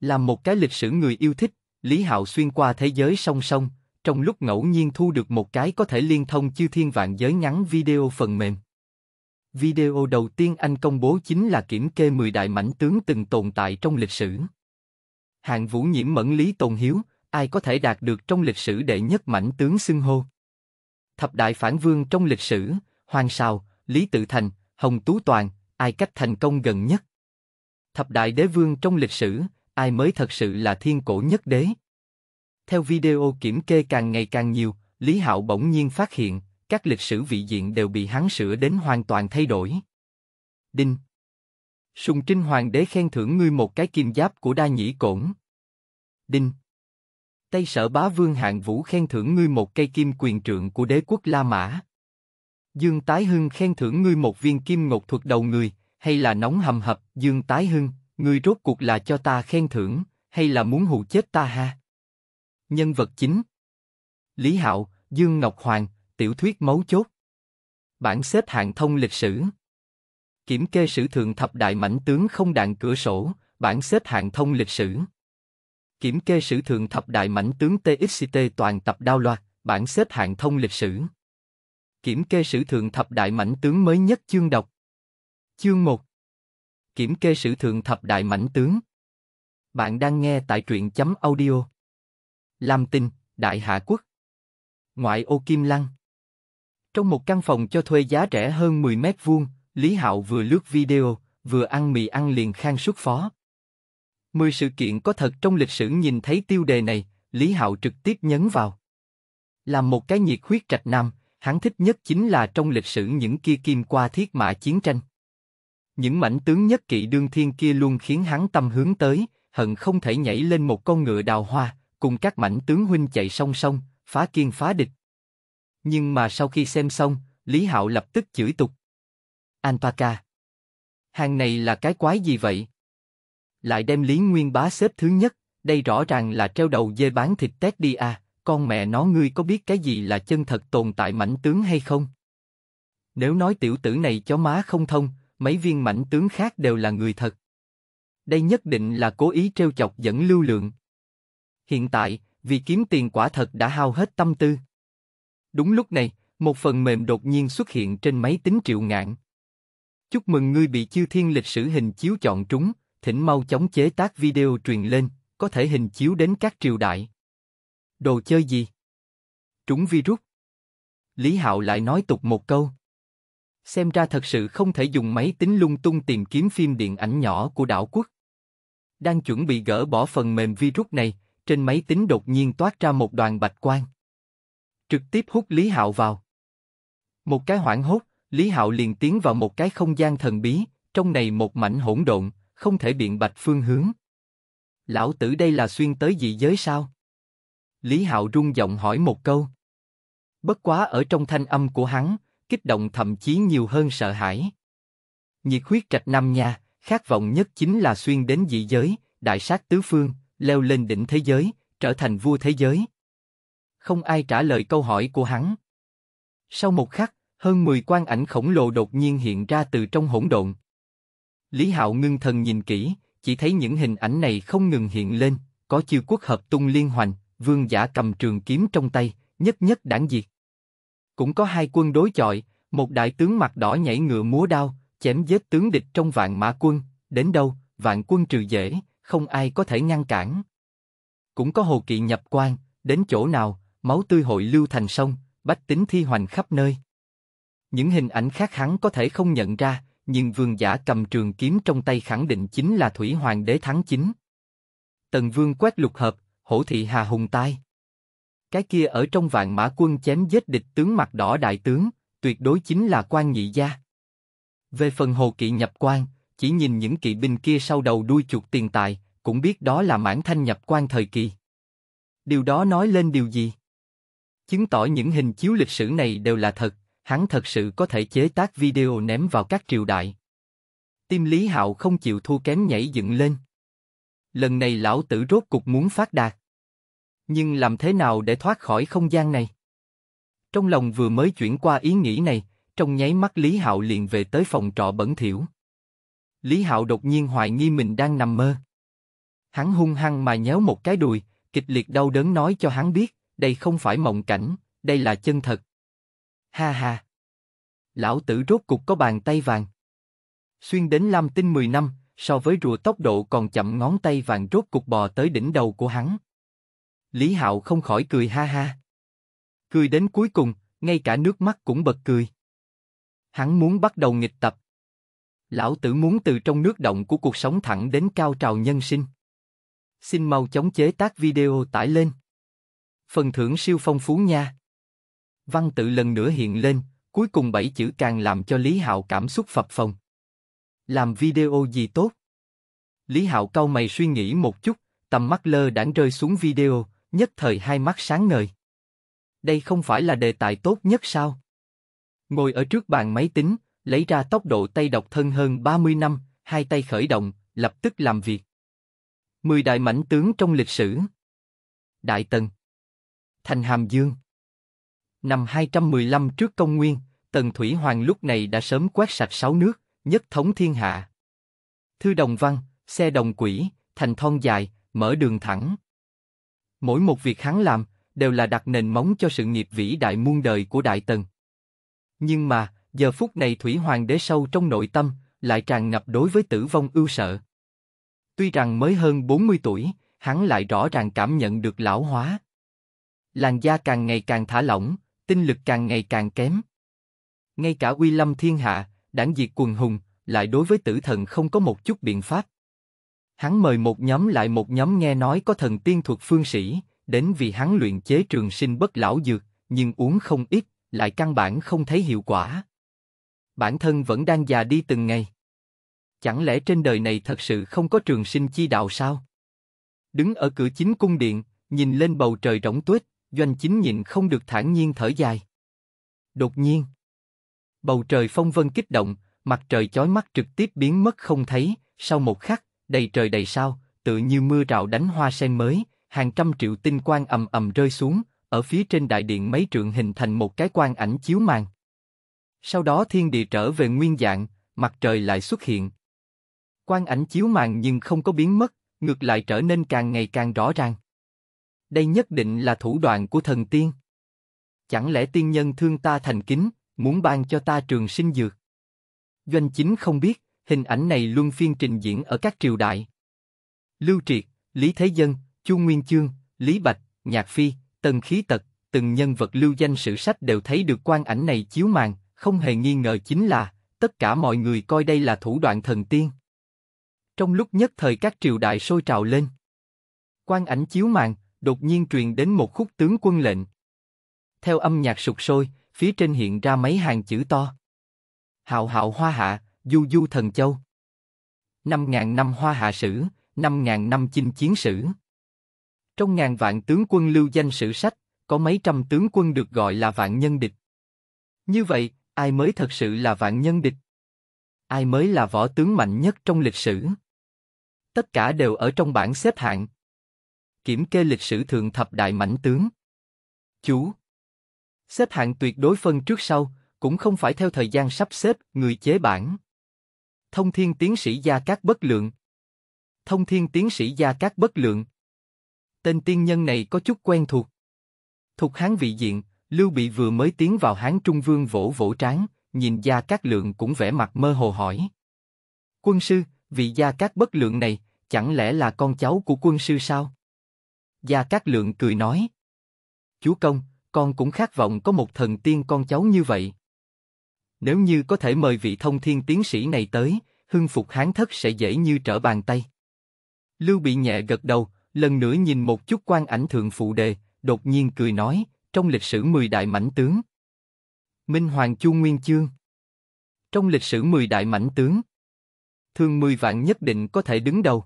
Là một cái lịch sử người yêu thích, Lý Hạo xuyên qua thế giới song song, trong lúc ngẫu nhiên thu được một cái có thể liên thông chư thiên vạn giới ngắn video phần mềm. Video đầu tiên anh công bố chính là kiểm kê 10 đại mảnh tướng từng tồn tại trong lịch sử. Hạng vũ nhiễm mẫn Lý Tồn Hiếu, ai có thể đạt được trong lịch sử đệ nhất mảnh tướng xưng hô. Thập đại phản vương trong lịch sử, Hoàng Sào, Lý Tự Thành, Hồng Tú Toàn, ai cách thành công gần nhất. Thập đại đế vương trong lịch sử, ai mới thật sự là thiên cổ nhất đế. Theo video kiểm kê càng ngày càng nhiều, Lý Hạo bỗng nhiên phát hiện, các lịch sử vị diện đều bị hắn sửa đến hoàn toàn thay đổi. Đinh Sùng Trinh Hoàng đế khen thưởng ngươi một cái kim giáp của đa nhĩ cổn. Đinh Tây sở bá vương hạng vũ khen thưởng ngươi một cây kim quyền trượng của đế quốc La Mã. Dương Tái Hưng khen thưởng ngươi một viên kim ngột thuật đầu người, hay là nóng hầm hập, Dương Tái Hưng, Ngươi rốt cuộc là cho ta khen thưởng, hay là muốn hù chết ta ha? Nhân vật chính Lý Hạo, Dương Ngọc Hoàng, tiểu thuyết mấu chốt Bản xếp hạng thông lịch sử Kiểm kê sử thượng thập đại mảnh tướng không đạn cửa sổ, bản xếp hạng thông lịch sử Kiểm kê sử thượng thập đại mảnh tướng TXT toàn tập đao loạt, bản xếp hạng thông lịch sử Kiểm kê sử thượng thập đại mảnh tướng mới nhất chương đọc Chương 1 kiểm kê sử thượng thập đại mãnh tướng. Bạn đang nghe tại truyện chấm audio. Lam Tinh, Đại Hạ Quốc. Ngoại ô Kim Lăng. Trong một căn phòng cho thuê giá rẻ hơn 10 mét vuông, Lý Hạo vừa lướt video, vừa ăn mì ăn liền khang suốt phó. Mười sự kiện có thật trong lịch sử nhìn thấy tiêu đề này, Lý Hạo trực tiếp nhấn vào. Làm một cái nhiệt huyết trạch nam, hắn thích nhất chính là trong lịch sử những kia kim qua thiết mã chiến tranh. Những mảnh tướng nhất kỵ đương thiên kia luôn khiến hắn tâm hướng tới, hận không thể nhảy lên một con ngựa đào hoa, cùng các mảnh tướng huynh chạy song song, phá kiên phá địch. Nhưng mà sau khi xem xong, Lý Hạo lập tức chửi tục. Antaka. Hàng này là cái quái gì vậy? Lại đem Lý Nguyên Bá xếp thứ nhất, đây rõ ràng là treo đầu dê bán thịt tét đi à, con mẹ nó ngươi có biết cái gì là chân thật tồn tại mảnh tướng hay không? Nếu nói tiểu tử này chó má không thông, mấy viên mảnh tướng khác đều là người thật. Đây nhất định là cố ý treo chọc dẫn lưu lượng. Hiện tại, vì kiếm tiền quả thật đã hao hết tâm tư. Đúng lúc này, một phần mềm đột nhiên xuất hiện trên máy tính triệu ngạn. Chúc mừng ngươi bị chiêu thiên lịch sử hình chiếu chọn trúng, thỉnh mau chóng chế tác video truyền lên, có thể hình chiếu đến các triều đại. Đồ chơi gì? Trúng virus. Lý Hạo lại nói tục một câu. Xem ra thật sự không thể dùng máy tính lung tung tìm kiếm phim điện ảnh nhỏ của đảo quốc. Đang chuẩn bị gỡ bỏ phần mềm virus này, trên máy tính đột nhiên toát ra một đoàn bạch quang. Trực tiếp hút Lý Hạo vào. Một cái hoảng hốt, Lý Hạo liền tiến vào một cái không gian thần bí, trong này một mảnh hỗn độn, không thể biện bạch phương hướng. Lão tử đây là xuyên tới dị giới sao? Lý Hạo rung giọng hỏi một câu. Bất quá ở trong thanh âm của hắn, kích động thậm chí nhiều hơn sợ hãi. Nhiệt huyết trạch năm nha, khát vọng nhất chính là xuyên đến dị giới, đại sát tứ phương, leo lên đỉnh thế giới, trở thành vua thế giới. Không ai trả lời câu hỏi của hắn. Sau một khắc, hơn 10 quan ảnh khổng lồ đột nhiên hiện ra từ trong hỗn độn. Lý Hạo ngưng thần nhìn kỹ, chỉ thấy những hình ảnh này không ngừng hiện lên, có chiêu quốc hợp tung liên hoành, vương giả cầm trường kiếm trong tay, nhất nhất đảng diệt cũng có hai quân đối chọi, một đại tướng mặt đỏ nhảy ngựa múa đao, chém giết tướng địch trong vạn mã quân, đến đâu, vạn quân trừ dễ, không ai có thể ngăn cản. Cũng có hồ kỵ nhập quan, đến chỗ nào, máu tươi hội lưu thành sông, bách tính thi hoành khắp nơi. Những hình ảnh khác hắn có thể không nhận ra, nhưng vương giả cầm trường kiếm trong tay khẳng định chính là Thủy Hoàng đế tháng 9. Tần vương quét lục hợp, hổ thị hà hùng tai. Cái kia ở trong vạn mã quân chém giết địch tướng mặt đỏ đại tướng, tuyệt đối chính là quan nhị gia. Về phần hồ kỵ nhập quan, chỉ nhìn những kỵ binh kia sau đầu đuôi chuột tiền tài, cũng biết đó là mãn thanh nhập quan thời kỳ. Điều đó nói lên điều gì? Chứng tỏ những hình chiếu lịch sử này đều là thật, hắn thật sự có thể chế tác video ném vào các triều đại. Tim Lý Hạo không chịu thua kém nhảy dựng lên. Lần này lão tử rốt cục muốn phát đạt. Nhưng làm thế nào để thoát khỏi không gian này? Trong lòng vừa mới chuyển qua ý nghĩ này, trong nháy mắt Lý Hạo liền về tới phòng trọ bẩn thỉu. Lý Hạo đột nhiên hoài nghi mình đang nằm mơ. Hắn hung hăng mà nhéo một cái đùi, kịch liệt đau đớn nói cho hắn biết, đây không phải mộng cảnh, đây là chân thật. Ha ha! Lão tử rốt cục có bàn tay vàng. Xuyên đến Lam Tinh 10 năm, so với rùa tốc độ còn chậm ngón tay vàng rốt cục bò tới đỉnh đầu của hắn. Lý Hạo không khỏi cười ha ha. Cười đến cuối cùng, ngay cả nước mắt cũng bật cười. Hắn muốn bắt đầu nghịch tập. Lão tử muốn từ trong nước động của cuộc sống thẳng đến cao trào nhân sinh. Xin mau chóng chế tác video tải lên. Phần thưởng siêu phong phú nha. Văn tự lần nữa hiện lên, cuối cùng bảy chữ càng làm cho Lý Hạo cảm xúc phập phồng. Làm video gì tốt? Lý Hạo cau mày suy nghĩ một chút, tầm mắt lơ đãng rơi xuống video, nhất thời hai mắt sáng ngời. Đây không phải là đề tài tốt nhất sao? Ngồi ở trước bàn máy tính, lấy ra tốc độ tay độc thân hơn 30 năm, hai tay khởi động, lập tức làm việc. Mười đại mãnh tướng trong lịch sử. Đại Tần. Thành Hàm Dương. Năm 215 trước công nguyên, Tần Thủy Hoàng lúc này đã sớm quét sạch sáu nước, nhất thống thiên hạ. Thư đồng văn, xe đồng quỷ, thành thon dài, mở đường thẳng. Mỗi một việc hắn làm, đều là đặt nền móng cho sự nghiệp vĩ đại muôn đời của Đại Tần. Nhưng mà, giờ phút này Thủy Hoàng đế sâu trong nội tâm, lại tràn ngập đối với tử vong ưu sợ. Tuy rằng mới hơn 40 tuổi, hắn lại rõ ràng cảm nhận được lão hóa. Làn da càng ngày càng thả lỏng, tinh lực càng ngày càng kém. Ngay cả uy lâm thiên hạ, đảng diệt quần hùng, lại đối với tử thần không có một chút biện pháp. Hắn mời một nhóm lại một nhóm nghe nói có thần tiên thuật phương sĩ, đến vì hắn luyện chế trường sinh bất lão dược, nhưng uống không ít, lại căn bản không thấy hiệu quả. Bản thân vẫn đang già đi từng ngày. Chẳng lẽ trên đời này thật sự không có trường sinh chi đạo sao? Đứng ở cửa chính cung điện, nhìn lên bầu trời rỗng tuyết, doanh chính nhịn không được thản nhiên thở dài. Đột nhiên, bầu trời phong vân kích động, mặt trời chói mắt trực tiếp biến mất không thấy, sau một khắc, đầy trời đầy sao, tự như mưa rào đánh hoa sen mới, hàng trăm triệu tinh quang ầm ầm rơi xuống, ở phía trên đại điện mấy trượng hình thành một cái quang ảnh chiếu màn. Sau đó thiên địa trở về nguyên dạng, mặt trời lại xuất hiện. Quang ảnh chiếu màn nhưng không có biến mất, ngược lại trở nên càng ngày càng rõ ràng. Đây nhất định là thủ đoạn của thần tiên. Chẳng lẽ tiên nhân thương ta thành kính, muốn ban cho ta trường sinh dược? Doanh chính không biết, hình ảnh này luân phiên trình diễn ở các triều đại. Lưu Triệt, Lý Thế Dân, Chu Nguyên Chương, Lý Bạch, Nhạc Phi, Tần Khí Tật, từng nhân vật lưu danh sử sách đều thấy được quan ảnh này chiếu màn, không hề nghi ngờ chính là tất cả mọi người coi đây là thủ đoạn thần tiên. Trong lúc nhất thời các triều đại sôi trào lên, quan ảnh chiếu màn đột nhiên truyền đến một khúc tướng quân lệnh. Theo âm nhạc sục sôi, phía trên hiện ra mấy hàng chữ to. Hạo hạo hoa hạ, Du Du Thần Châu. Năm ngàn năm Hoa Hạ Sử, năm ngàn năm Chinh Chiến Sử. Trong ngàn vạn tướng quân lưu danh sử sách, có mấy trăm tướng quân được gọi là vạn nhân địch. Như vậy, ai mới thật sự là vạn nhân địch? Ai mới là võ tướng mạnh nhất trong lịch sử? Tất cả đều ở trong bảng xếp hạng. Kiểm kê lịch sử thượng thập đại mãnh tướng. Chú Xếp hạng tuyệt đối phân trước sau, cũng không phải theo thời gian sắp xếp, người chế bảng Thông thiên tiến sĩ Gia Cát Bất Lượng Thông thiên tiến sĩ Gia Cát Bất Lượng Tên tiên nhân này có chút quen thuộc. Thuộc Hán vị diện, Lưu Bị vừa mới tiến vào Hán Trung Vương vỗ vỗ trán, nhìn Gia Cát Lượng cũng vẻ mặt mơ hồ hỏi. Quân sư, vị Gia Cát Bất Lượng này, chẳng lẽ là con cháu của quân sư sao? Gia Cát Lượng cười nói. Chúa công, con cũng khát vọng có một thần tiên con cháu như vậy. Nếu như có thể mời vị thông thiên tiến sĩ này tới, hưng phục hán thất sẽ dễ như trở bàn tay. Lưu bị nhẹ gật đầu, lần nữa nhìn một chút quan ảnh thượng phụ đề, đột nhiên cười nói, trong lịch sử mười đại mãnh tướng. Minh Hoàng Chu Nguyên Chương Trong lịch sử mười đại mãnh tướng, thường mười vạn nhất định có thể đứng đầu.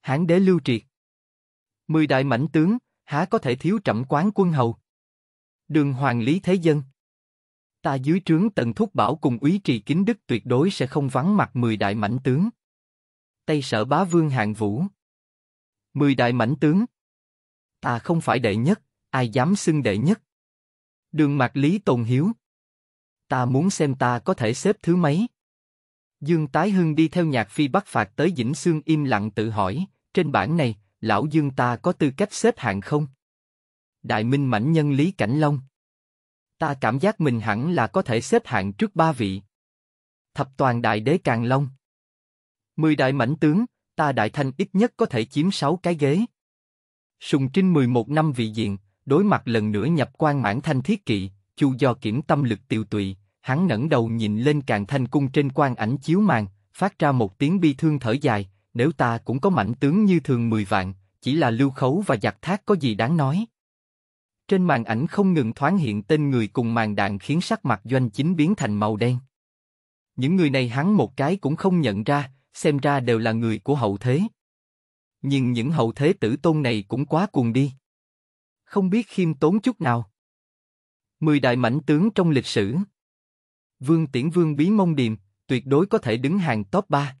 Hán đế lưu triệt. mười đại mãnh tướng, há có thể thiếu trẫm quán quân hầu. Đường Hoàng Lý Thế Dân ta dưới trướng tần thúc bảo cùng úy trì kính đức tuyệt đối sẽ không vắng mặt mười đại mãnh tướng. Tây sở bá vương hạng vũ. mười đại mãnh tướng. Ta không phải đệ nhất, ai dám xưng đệ nhất. Đường mạc lý tồn hiếu. Ta muốn xem ta có thể xếp thứ mấy. Dương Tái Hưng đi theo nhạc phi bắc phạt tới Dĩnh Sương im lặng tự hỏi, trên bản này, lão Dương ta có tư cách xếp hạng không? Đại minh mãnh nhân Lý Cảnh Long Ta cảm giác mình hẳn là có thể xếp hạng trước ba vị. Thập toàn đại đế Càng Long. Mười đại mãnh tướng, ta đại thanh ít nhất có thể chiếm sáu cái ghế. Sùng Trinh một năm vị diện, đối mặt lần nữa nhập quan mãn thanh thiết kỵ, chu do kiểm tâm lực tiêu tụy, hắn ngẩng đầu nhìn lên càng thanh cung trên quan ảnh chiếu màn, phát ra một tiếng bi thương thở dài, nếu ta cũng có mãnh tướng như thường mười vạn, chỉ là lưu khấu và giặc thác có gì đáng nói. Trên màn ảnh không ngừng thoáng hiện tên người cùng màn đạn khiến sắc mặt doanh chính biến thành màu đen. Những người này hắn một cái cũng không nhận ra, xem ra đều là người của hậu thế. Nhưng những hậu thế tử tôn này cũng quá cuồng đi. Không biết khiêm tốn chút nào. Mười đại mãnh tướng trong lịch sử. Vương Tiễn Vương Bí Mông Điềm, tuyệt đối có thể đứng hàng top 3.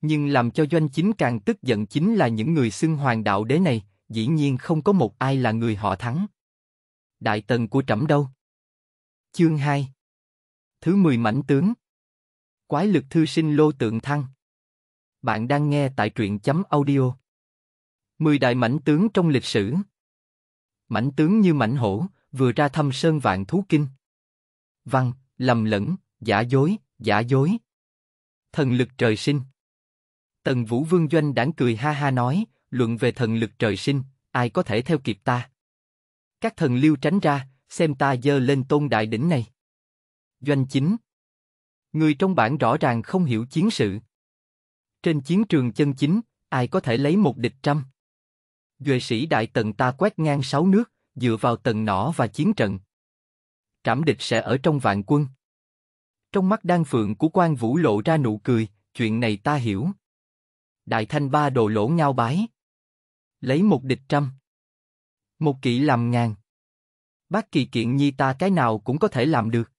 Nhưng làm cho doanh chính càng tức giận chính là những người xưng hoàng đạo đế này, dĩ nhiên không có một ai là người họ thắng. Đại tần của trẫm đâu? Chương 2 Thứ 10 mảnh tướng Quái lực thư sinh lô tượng thăng Bạn đang nghe tại truyện chấm audio 10 đại mảnh tướng trong lịch sử Mảnh tướng như mảnh hổ, vừa ra thăm sơn vạn thú kinh Văn, lầm lẫn, giả dối, giả dối Thần lực trời sinh Tần Vũ Vương Doanh đảng cười ha ha nói, luận về thần lực trời sinh, ai có thể theo kịp ta? Các thần lưu tránh ra, xem ta dơ lên tôn đại đỉnh này. Doanh chính Người trong bản rõ ràng không hiểu chiến sự. Trên chiến trường chân chính, ai có thể lấy một địch trăm? Duệ sĩ đại tần ta quét ngang sáu nước, dựa vào tần nỏ và chiến trận. Trảm địch sẽ ở trong vạn quân. Trong mắt đan phượng của quan vũ lộ ra nụ cười, chuyện này ta hiểu. Đại Thanh Ba Đồ Lỗ Ngao Bái. Lấy một địch trăm. Một kỵ làm ngàn. Bác kỳ kiện nhi ta cái nào cũng có thể làm được.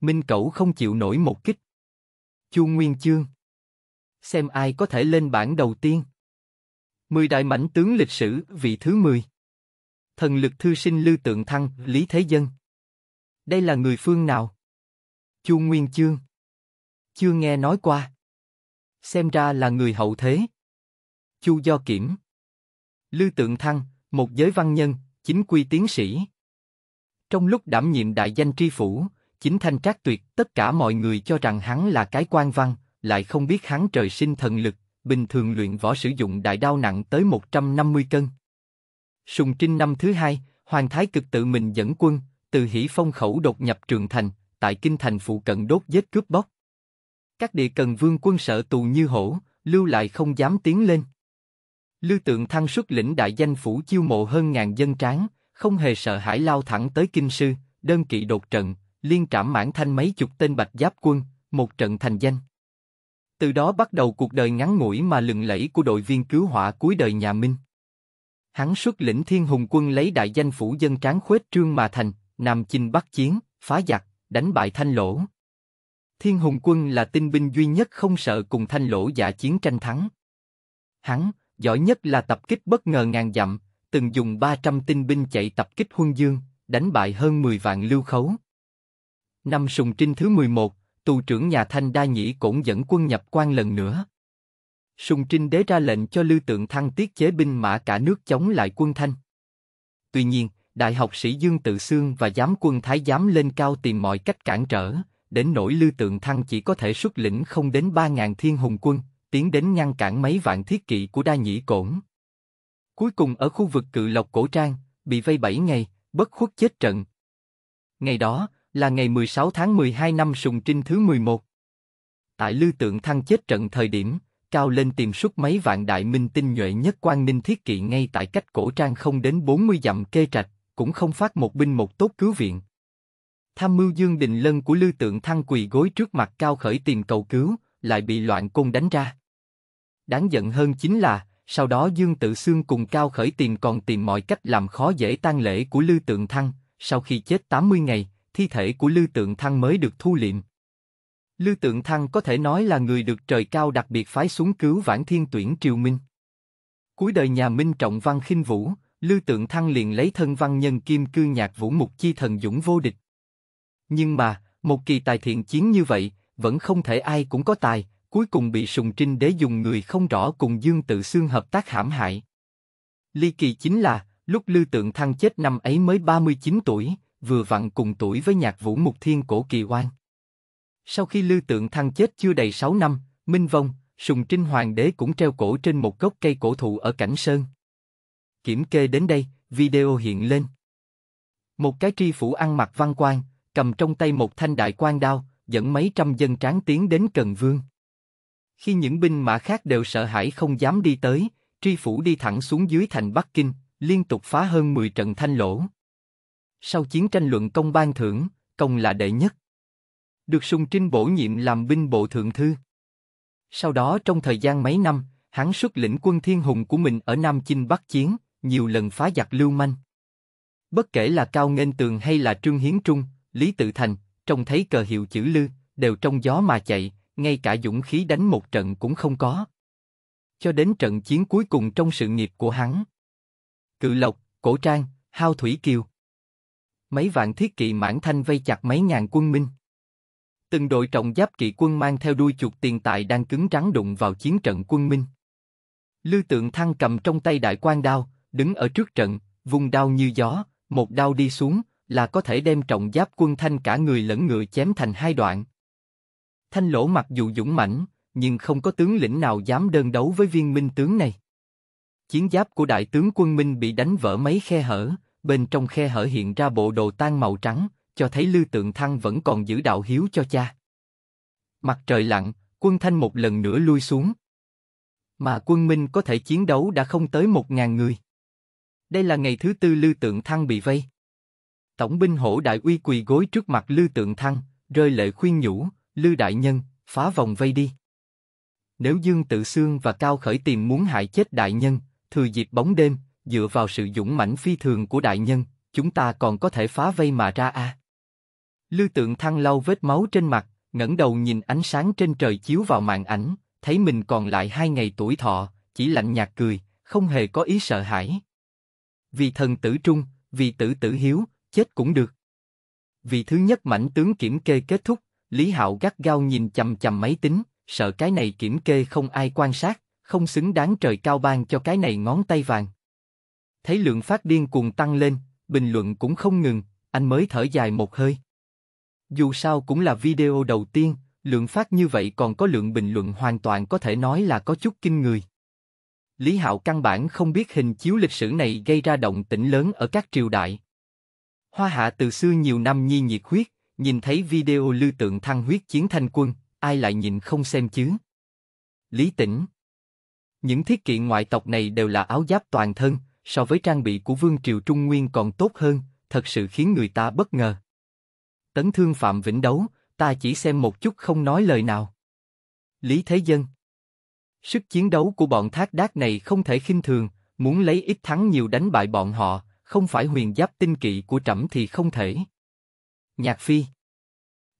Minh Cẩu không chịu nổi một kích. Chu Nguyên Chương. Xem ai có thể lên bảng đầu tiên. Mười đại mảnh tướng lịch sử vị thứ mười Thần lực thư sinh Lư Tượng Thăng, Lý Thế Dân. Đây là người phương nào? Chu Nguyên Chương. Chưa nghe nói qua xem ra là người hậu thế. Chu Do Kiểm Lư Tượng Thăng, một giới văn nhân, chính quy tiến sĩ. Trong lúc đảm nhiệm đại danh tri phủ, chính thanh trác tuyệt, tất cả mọi người cho rằng hắn là cái quan văn, lại không biết hắn trời sinh thần lực, bình thường luyện võ sử dụng đại đao nặng tới 150 cân. Sùng Trinh năm thứ hai, Hoàng Thái Cực tự mình dẫn quân, từ Hỷ Phong khẩu đột nhập trường thành, tại kinh thành phụ cận đốt giết cướp bóc. Các địa cần vương quân sợ tù như hổ, lưu lại không dám tiến lên. Lưu Tượng Thăng xuất lĩnh đại danh phủ chiêu mộ hơn ngàn dân tráng, không hề sợ hãi lao thẳng tới kinh sư, đơn kỵ đột trận, liên trảm mãn thanh mấy chục tên bạch giáp quân, một trận thành danh. Từ đó bắt đầu cuộc đời ngắn ngủi mà lừng lẫy của đội viên cứu hỏa cuối đời nhà Minh. Hắn xuất lĩnh thiên hùng quân lấy đại danh phủ dân tráng khuếch trương mà thành, nằm chinh bắt chiến, phá giặc, đánh bại thanh lỗ. Thiên Hùng Quân là tinh binh duy nhất không sợ cùng thanh lỗ giả chiến tranh thắng. Hắn, giỏi nhất là tập kích bất ngờ ngàn dặm, từng dùng 300 tinh binh chạy tập kích huân dương, đánh bại hơn 10 vạn lưu khấu. Năm Sùng Trinh thứ 11, tù trưởng nhà Thanh Đa Nhĩ cũng dẫn quân nhập quan lần nữa. Sùng Trinh đế ra lệnh cho Lưu Tượng Thăng tiết chế binh mã cả nước chống lại quân Thanh. Tuy nhiên, đại học sĩ Dương Tự Sương và giám quân Thái giám lên cao tìm mọi cách cản trở, đến nỗi lưu Tượng Thăng chỉ có thể xuất lĩnh không đến ba ngàn thiên hùng quân, tiến đến ngăn cản mấy vạn thiết kỵ của Đa Nhĩ Cổn. Cuối cùng ở khu vực cự lộc cổ trang, bị vây 7 ngày, bất khuất chết trận. Ngày đó, là ngày 16 tháng 12 năm Sùng Trinh thứ 11. Tại lưu Tượng Thăng chết trận thời điểm, cao lên tìm xuất mấy vạn đại minh tinh nhuệ nhất quan ninh thiết kỵ ngay tại cách cổ trang không đến 40 dặm kê trạch, cũng không phát một binh một tốt cứu viện. Tham mưu Dương Đình Lân của Lư Tượng Thăng quỳ gối trước mặt Cao Khởi tìm cầu cứu, lại bị loạn côn đánh ra. Đáng giận hơn chính là, sau đó Dương Tự Xương cùng Cao Khởi tìm còn tìm mọi cách làm khó dễ tang lễ của Lư Tượng Thăng, sau khi chết 80 ngày, thi thể của Lư Tượng Thăng mới được thu liệm. Lư Tượng Thăng có thể nói là người được trời cao đặc biệt phái xuống cứu vãn thiên tuyển triều Minh. Cuối đời nhà Minh trọng văn khinh vũ, Lư Tượng Thăng liền lấy thân văn nhân kim cư nhạc vũ mục chi thần dũng vô địch, nhưng mà, một kỳ tài thiện chiến như vậy, vẫn không thể ai cũng có tài, cuối cùng bị Sùng Trinh Đế dùng người không rõ cùng Dương Tự Xương hợp tác hãm hại. Ly kỳ chính là, lúc Lư Tượng Thăng chết năm ấy mới 39 tuổi, vừa vặn cùng tuổi với nhạc vũ mục thiên cổ kỳ oan. Sau khi Lư Tượng Thăng chết chưa đầy 6 năm, Minh Vong, Sùng Trinh Hoàng đế cũng treo cổ trên một gốc cây cổ thụ ở Cảnh Sơn. Kiểm kê đến đây, video hiện lên. Một cái tri phủ ăn mặc văn quan, cầm trong tay một thanh đại quan đao, dẫn mấy trăm dân tráng tiến đến Cần Vương. Khi những binh mã khác đều sợ hãi không dám đi tới, tri phủ đi thẳng xuống dưới thành Bắc Kinh, liên tục phá hơn 10 trận thanh lỗ. Sau chiến tranh luận công ban thưởng, công là đệ nhất. Được sung Trinh bổ nhiệm làm binh bộ thượng thư. Sau đó trong thời gian mấy năm, hắn xuất lĩnh quân thiên hùng của mình ở Nam Chinh Bắc Chiến, nhiều lần phá giặc lưu manh. Bất kể là Cao Nghênh Tường hay là Trương Hiến Trung, Lý Tự Thành, trông thấy cờ hiệu chữ lư, đều trong gió mà chạy, ngay cả dũng khí đánh một trận cũng không có. Cho đến trận chiến cuối cùng trong sự nghiệp của hắn. Cự Lộc, Cổ Trang, Hao Thủy Kiều. Mấy vạn thiết kỵ mãn thanh vây chặt mấy ngàn quân minh. Từng đội trọng giáp kỵ quân mang theo đuôi chuột tiền tại đang cứng rắn đụng vào chiến trận quân minh. Lư Tượng Thăng cầm trong tay đại quan đao, đứng ở trước trận, vùng đao như gió, một đao đi xuống, là có thể đem trọng giáp quân thanh cả người lẫn ngựa chém thành hai đoạn. Thanh lỗ mặc dù dũng mãnh, nhưng không có tướng lĩnh nào dám đơn đấu với viên minh tướng này. Chiến giáp của đại tướng quân Minh bị đánh vỡ mấy khe hở, bên trong khe hở hiện ra bộ đồ tan màu trắng, cho thấy Lưu Tượng Thăng vẫn còn giữ đạo hiếu cho cha. Mặt trời lặn, quân Thanh một lần nữa lui xuống. Mà quân Minh có thể chiến đấu đã không tới một ngàn người. Đây là ngày thứ tư Lưu Tượng Thăng bị vây. Tổng binh hổ đại uy quỳ gối trước mặt Lư Tượng Thăng, rơi lệ khuyên nhủ, Lư đại nhân, phá vòng vây đi. Nếu Dương Tự Sương và Cao Khởi tìm muốn hại chết đại nhân, thừa dịp bóng đêm, dựa vào sự dũng mãnh phi thường của đại nhân, chúng ta còn có thể phá vây mà ra a. À? Lư Tượng Thăng lau vết máu trên mặt, ngẩng đầu nhìn ánh sáng trên trời chiếu vào màn ảnh, thấy mình còn lại hai ngày tuổi thọ, chỉ lạnh nhạt cười, không hề có ý sợ hãi. Vì thần tử trung, vì tử tử hiếu, chết cũng được. vì thứ nhất mảnh tướng kiểm kê kết thúc, Lý Hạo gắt gao nhìn chầm chầm máy tính, sợ cái này kiểm kê không ai quan sát, không xứng đáng trời cao ban cho cái này ngón tay vàng. Thấy lượng phát điên cuồng tăng lên, bình luận cũng không ngừng, anh mới thở dài một hơi. Dù sao cũng là video đầu tiên, lượng phát như vậy còn có lượng bình luận hoàn toàn có thể nói là có chút kinh người. Lý Hạo căn bản không biết hình chiếu lịch sử này gây ra động tĩnh lớn ở các triều đại. Hoa Hạ từ xưa nhiều năm nhi nhiệt huyết, nhìn thấy video lưu tượng thăng huyết chiến thanh quân, ai lại nhìn không xem chứ? Lý Tĩnh Những thiết kiện ngoại tộc này đều là áo giáp toàn thân, so với trang bị của Vương Triều Trung Nguyên còn tốt hơn, thật sự khiến người ta bất ngờ. Tấn thương Phạm Vĩnh đấu, ta chỉ xem một chút không nói lời nào. Lý Thế Dân Sức chiến đấu của bọn thác đác này không thể khinh thường, muốn lấy ít thắng nhiều đánh bại bọn họ, không phải huyền giáp tinh kỵ của trẫm thì không thể. Nhạc Phi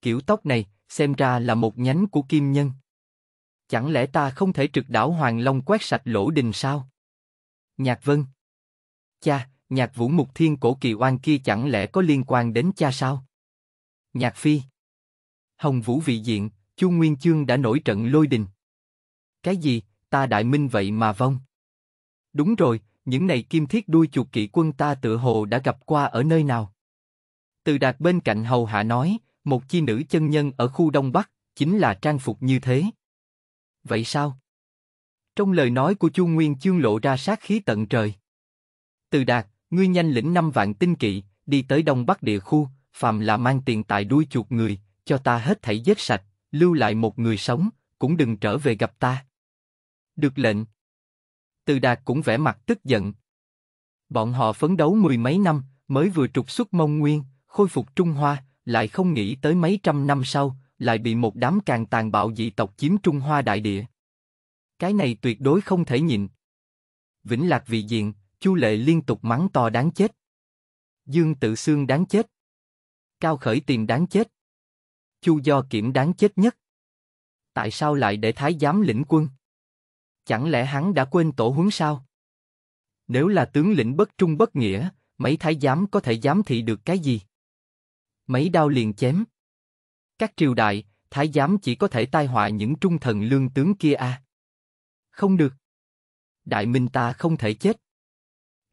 Kiểu tóc này, xem ra là một nhánh của kim nhân. Chẳng lẽ ta không thể trực đảo Hoàng Long quét sạch lỗ đình sao? Nhạc Vân Cha, nhạc vũ mục thiên cổ kỳ oan kia chẳng lẽ có liên quan đến cha sao? Nhạc Phi Hồng Vũ vị diện, Chu Nguyên Chương đã nổi trận lôi đình. Cái gì, ta đại minh vậy mà vong? Đúng rồi, những này kim thiết đuôi chuột kỵ quân ta tựa hồ đã gặp qua ở nơi nào. Từ đạt bên cạnh hầu hạ nói, một chi nữ chân nhân ở khu Đông Bắc, chính là trang phục như thế. Vậy sao? Trong lời nói của Chu Nguyên chương lộ ra sát khí tận trời. Từ đạt, ngươi nhanh lĩnh năm vạn tinh kỵ, đi tới Đông Bắc địa khu, phàm là mang tiền tài đuôi chuột người, cho ta hết thảy giết sạch, lưu lại một người sống, cũng đừng trở về gặp ta. Được lệnh. Từ Đạt cũng vẻ mặt tức giận. Bọn họ phấn đấu mười mấy năm, mới vừa trục xuất Mông Nguyên, khôi phục Trung Hoa, lại không nghĩ tới mấy trăm năm sau, lại bị một đám càng tàn bạo dị tộc chiếm Trung Hoa đại địa. Cái này tuyệt đối không thể nhịn. Vĩnh Lạc vị diện, Chu Lệ liên tục mắng to đáng chết. Dương Tự Xương đáng chết. Cao Khởi tìm đáng chết. Chu Do Kiểm đáng chết nhất. Tại sao lại để Thái giám lĩnh quân? Chẳng lẽ hắn đã quên tổ huấn sao? Nếu là tướng lĩnh bất trung bất nghĩa, mấy thái giám có thể giám thị được cái gì? Mấy đao liền chém. Các triều đại, thái giám chỉ có thể tai họa những trung thần lương tướng kia a. À? Không được. Đại minh ta không thể chết.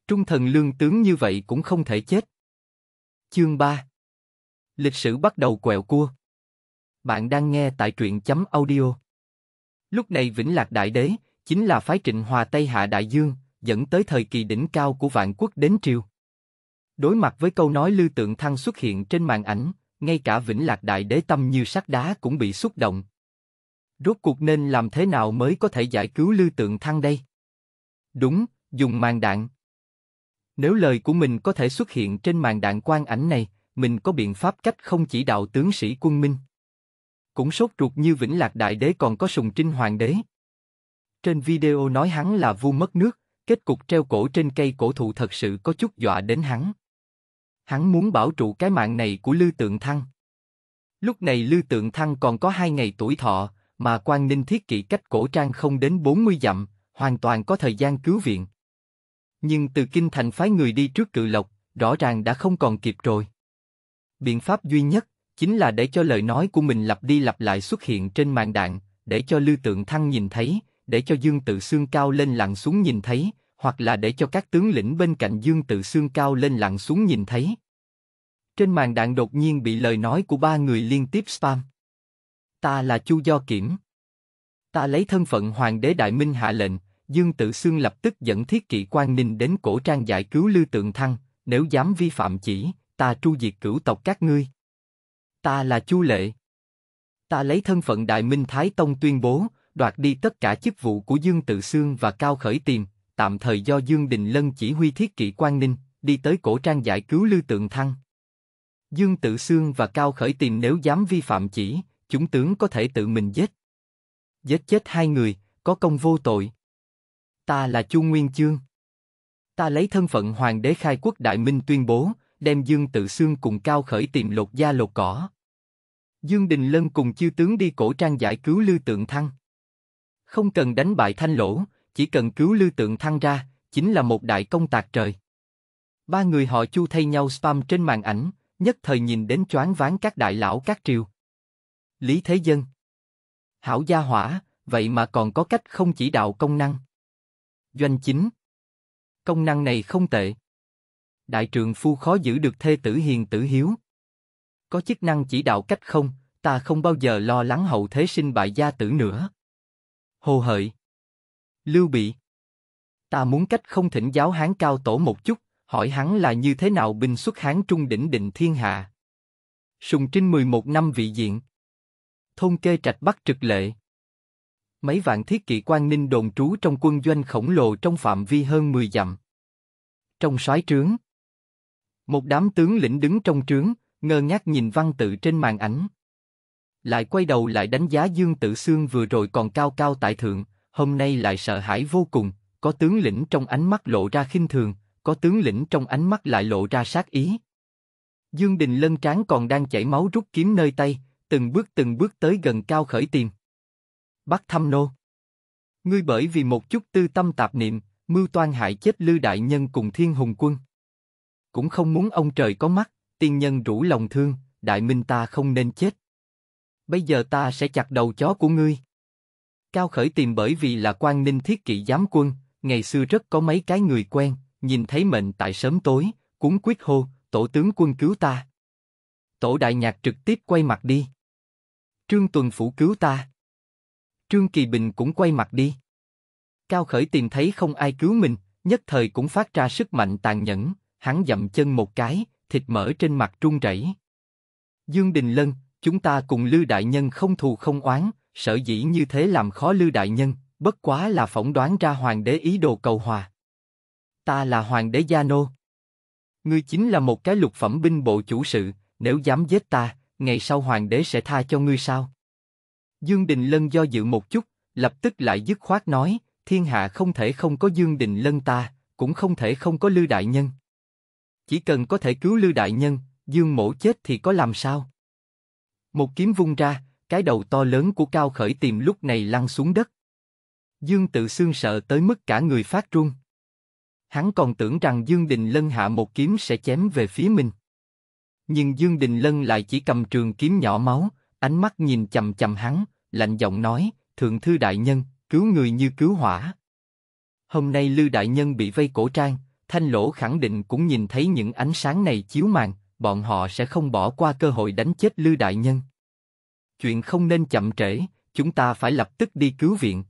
Trung thần lương tướng như vậy cũng không thể chết. Chương 3 Lịch sử bắt đầu quẹo cua. Bạn đang nghe tại truyện chấm audio. Lúc này Vĩnh Lạc Đại Đế, chính là phái Trịnh Hòa Tây Hạ Đại Dương, dẫn tới thời kỳ đỉnh cao của vạn quốc đến triều. Đối mặt với câu nói Lưu Tượng Thăng xuất hiện trên màn ảnh, ngay cả Vĩnh Lạc Đại Đế tâm như sắt đá cũng bị xúc động. Rốt cuộc nên làm thế nào mới có thể giải cứu Lưu Tượng Thăng đây? Đúng, dùng màn đạn. Nếu lời của mình có thể xuất hiện trên màn đạn quan ảnh này, mình có biện pháp cách không chỉ đạo tướng sĩ quân minh. Cũng sốt ruột như Vĩnh Lạc Đại Đế còn có Sùng Trinh Hoàng Đế trên video nói hắn là vua mất nước, kết cục treo cổ trên cây cổ thụ thật sự có chút dọa đến hắn. Hắn muốn bảo trụ cái mạng này của Lư Tượng Thăng. Lúc này Lư Tượng Thăng còn có hai ngày tuổi thọ, mà quan ninh thiết kỵ cách cổ trang không đến 40 dặm, hoàn toàn có thời gian cứu viện. Nhưng từ kinh thành phái người đi trước cự lộc, rõ ràng đã không còn kịp rồi. Biện pháp duy nhất chính là để cho lời nói của mình lặp đi lặp lại xuất hiện trên màn đạn, để cho Lư Tượng Thăng nhìn thấy, để cho Dương Tự Xương cao lên lặn xuống nhìn thấy, hoặc là để cho các tướng lĩnh bên cạnh Dương Tự Xương cao lên lặn xuống nhìn thấy. Trên màn đạn đột nhiên bị lời nói của ba người liên tiếp spam. Ta là Chu Do Kiểm. Ta lấy thân phận Hoàng đế Đại Minh hạ lệnh, Dương Tự Xương lập tức dẫn thiết kỵ quan ninh đến cổ trang giải cứu Lư Tượng Thăng, nếu dám vi phạm chỉ, ta tru diệt cửu tộc các ngươi. Ta là Chu Lệ. Ta lấy thân phận Đại Minh Thái Tông tuyên bố, đoạt đi tất cả chức vụ của Dương Tự Sương và Cao Khởi Tiềm, tạm thời do Dương Đình Lân chỉ huy thiết kỵ Quan Ninh, đi tới cổ trang giải cứu Lưu Tượng Thăng. Dương Tự Sương và Cao Khởi Tiềm nếu dám vi phạm chỉ, chúng tướng có thể tự mình giết. Giết chết hai người, có công vô tội. Ta là Chu Nguyên Chương. Ta lấy thân phận Hoàng đế khai quốc Đại Minh tuyên bố, đem Dương Tự Sương cùng Cao Khởi Tiềm lột da lột cỏ. Dương Đình Lân cùng chư tướng đi cổ trang giải cứu Lưu Tượng Thăng. Không cần đánh bại thanh lỗ, chỉ cần cứu lưu tượng thăng ra, chính là một đại công tạc trời. Ba người họ chu thay nhau spam trên màn ảnh, nhất thời nhìn đến choáng ván các đại lão các triều. Lý Thế Dân Hảo gia hỏa, vậy mà còn có cách không chỉ đạo công năng. Doanh chính Công năng này không tệ. Đại trường phu khó giữ được thê tử hiền tử hiếu. Có chức năng chỉ đạo cách không, ta không bao giờ lo lắng hậu thế sinh bại gia tử nữa. Hồ Hợi. Lưu Bị. Ta muốn cách không thỉnh giáo Hán Cao Tổ một chút, hỏi hắn là như thế nào binh xuất Hán Trung đỉnh định thiên hạ. Sùng Trinh 11 năm vị diện. Thôn kê trạch Bắc trực lệ. Mấy vạn thiết kỵ quan ninh đồn trú trong quân doanh khổng lồ trong phạm vi hơn 10 dặm. Trong soái trướng. Một đám tướng lĩnh đứng trong trướng, ngơ ngác nhìn văn tự trên màn ảnh lại quay đầu lại đánh giá Dương Tử Sương vừa rồi còn cao cao tại thượng, hôm nay lại sợ hãi vô cùng, có tướng lĩnh trong ánh mắt lộ ra khinh thường, có tướng lĩnh trong ánh mắt lại lộ ra sát ý. Dương Đình Lân tráng còn đang chảy máu rút kiếm nơi tay, từng bước từng bước tới gần cao khởi tìm. Bắt thăm nô. Ngươi bởi vì một chút tư tâm tạp niệm, mưu toan hại chết Lư Đại Nhân cùng Thiên Hùng Quân. Cũng không muốn ông trời có mắt, tiên nhân rủ lòng thương, đại minh ta không nên chết bây giờ ta sẽ chặt đầu chó của ngươi. Cao Khởi tìm bởi vì là quan ninh thiết kỵ giám quân, ngày xưa rất có mấy cái người quen, nhìn thấy mệnh tại sớm tối, cuốn quyết hô, tổ tướng quân cứu ta. Tổ đại nhạc trực tiếp quay mặt đi. Trương Tuần Phủ cứu ta. Trương Kỳ Bình cũng quay mặt đi. Cao Khởi tìm thấy không ai cứu mình, nhất thời cũng phát ra sức mạnh tàn nhẫn, hắn dậm chân một cái, thịt mỡ trên mặt trung rẩy. Dương Đình Lân, chúng ta cùng Lư Đại Nhân không thù không oán, sở dĩ như thế làm khó Lư Đại Nhân, bất quá là phỏng đoán ra hoàng đế ý đồ cầu hòa. Ta là hoàng đế Gia Nô. Ngươi chính là một cái lục phẩm binh bộ chủ sự, nếu dám giết ta, ngày sau hoàng đế sẽ tha cho ngươi sao? Dương Đình Lân do dự một chút, lập tức lại dứt khoát nói, thiên hạ không thể không có Dương Đình Lân ta, cũng không thể không có Lư Đại Nhân. Chỉ cần có thể cứu Lư Đại Nhân, Dương Mổ chết thì có làm sao? Một kiếm vung ra, cái đầu to lớn của Cao Khởi tìm lúc này lăn xuống đất. Dương Tự Xương sợ tới mức cả người phát run. Hắn còn tưởng rằng Dương Đình Lân hạ một kiếm sẽ chém về phía mình. Nhưng Dương Đình Lân lại chỉ cầm trường kiếm nhỏ máu, ánh mắt nhìn chầm chầm hắn, lạnh giọng nói, Thượng Thư Đại Nhân, cứu người như cứu hỏa. Hôm nay Lư Đại Nhân bị vây cổ trang, Thanh Lỗ khẳng định cũng nhìn thấy những ánh sáng này chiếu màn, bọn họ sẽ không bỏ qua cơ hội đánh chết Lư Đại Nhân. Chuyện không nên chậm trễ, chúng ta phải lập tức đi cứu viện.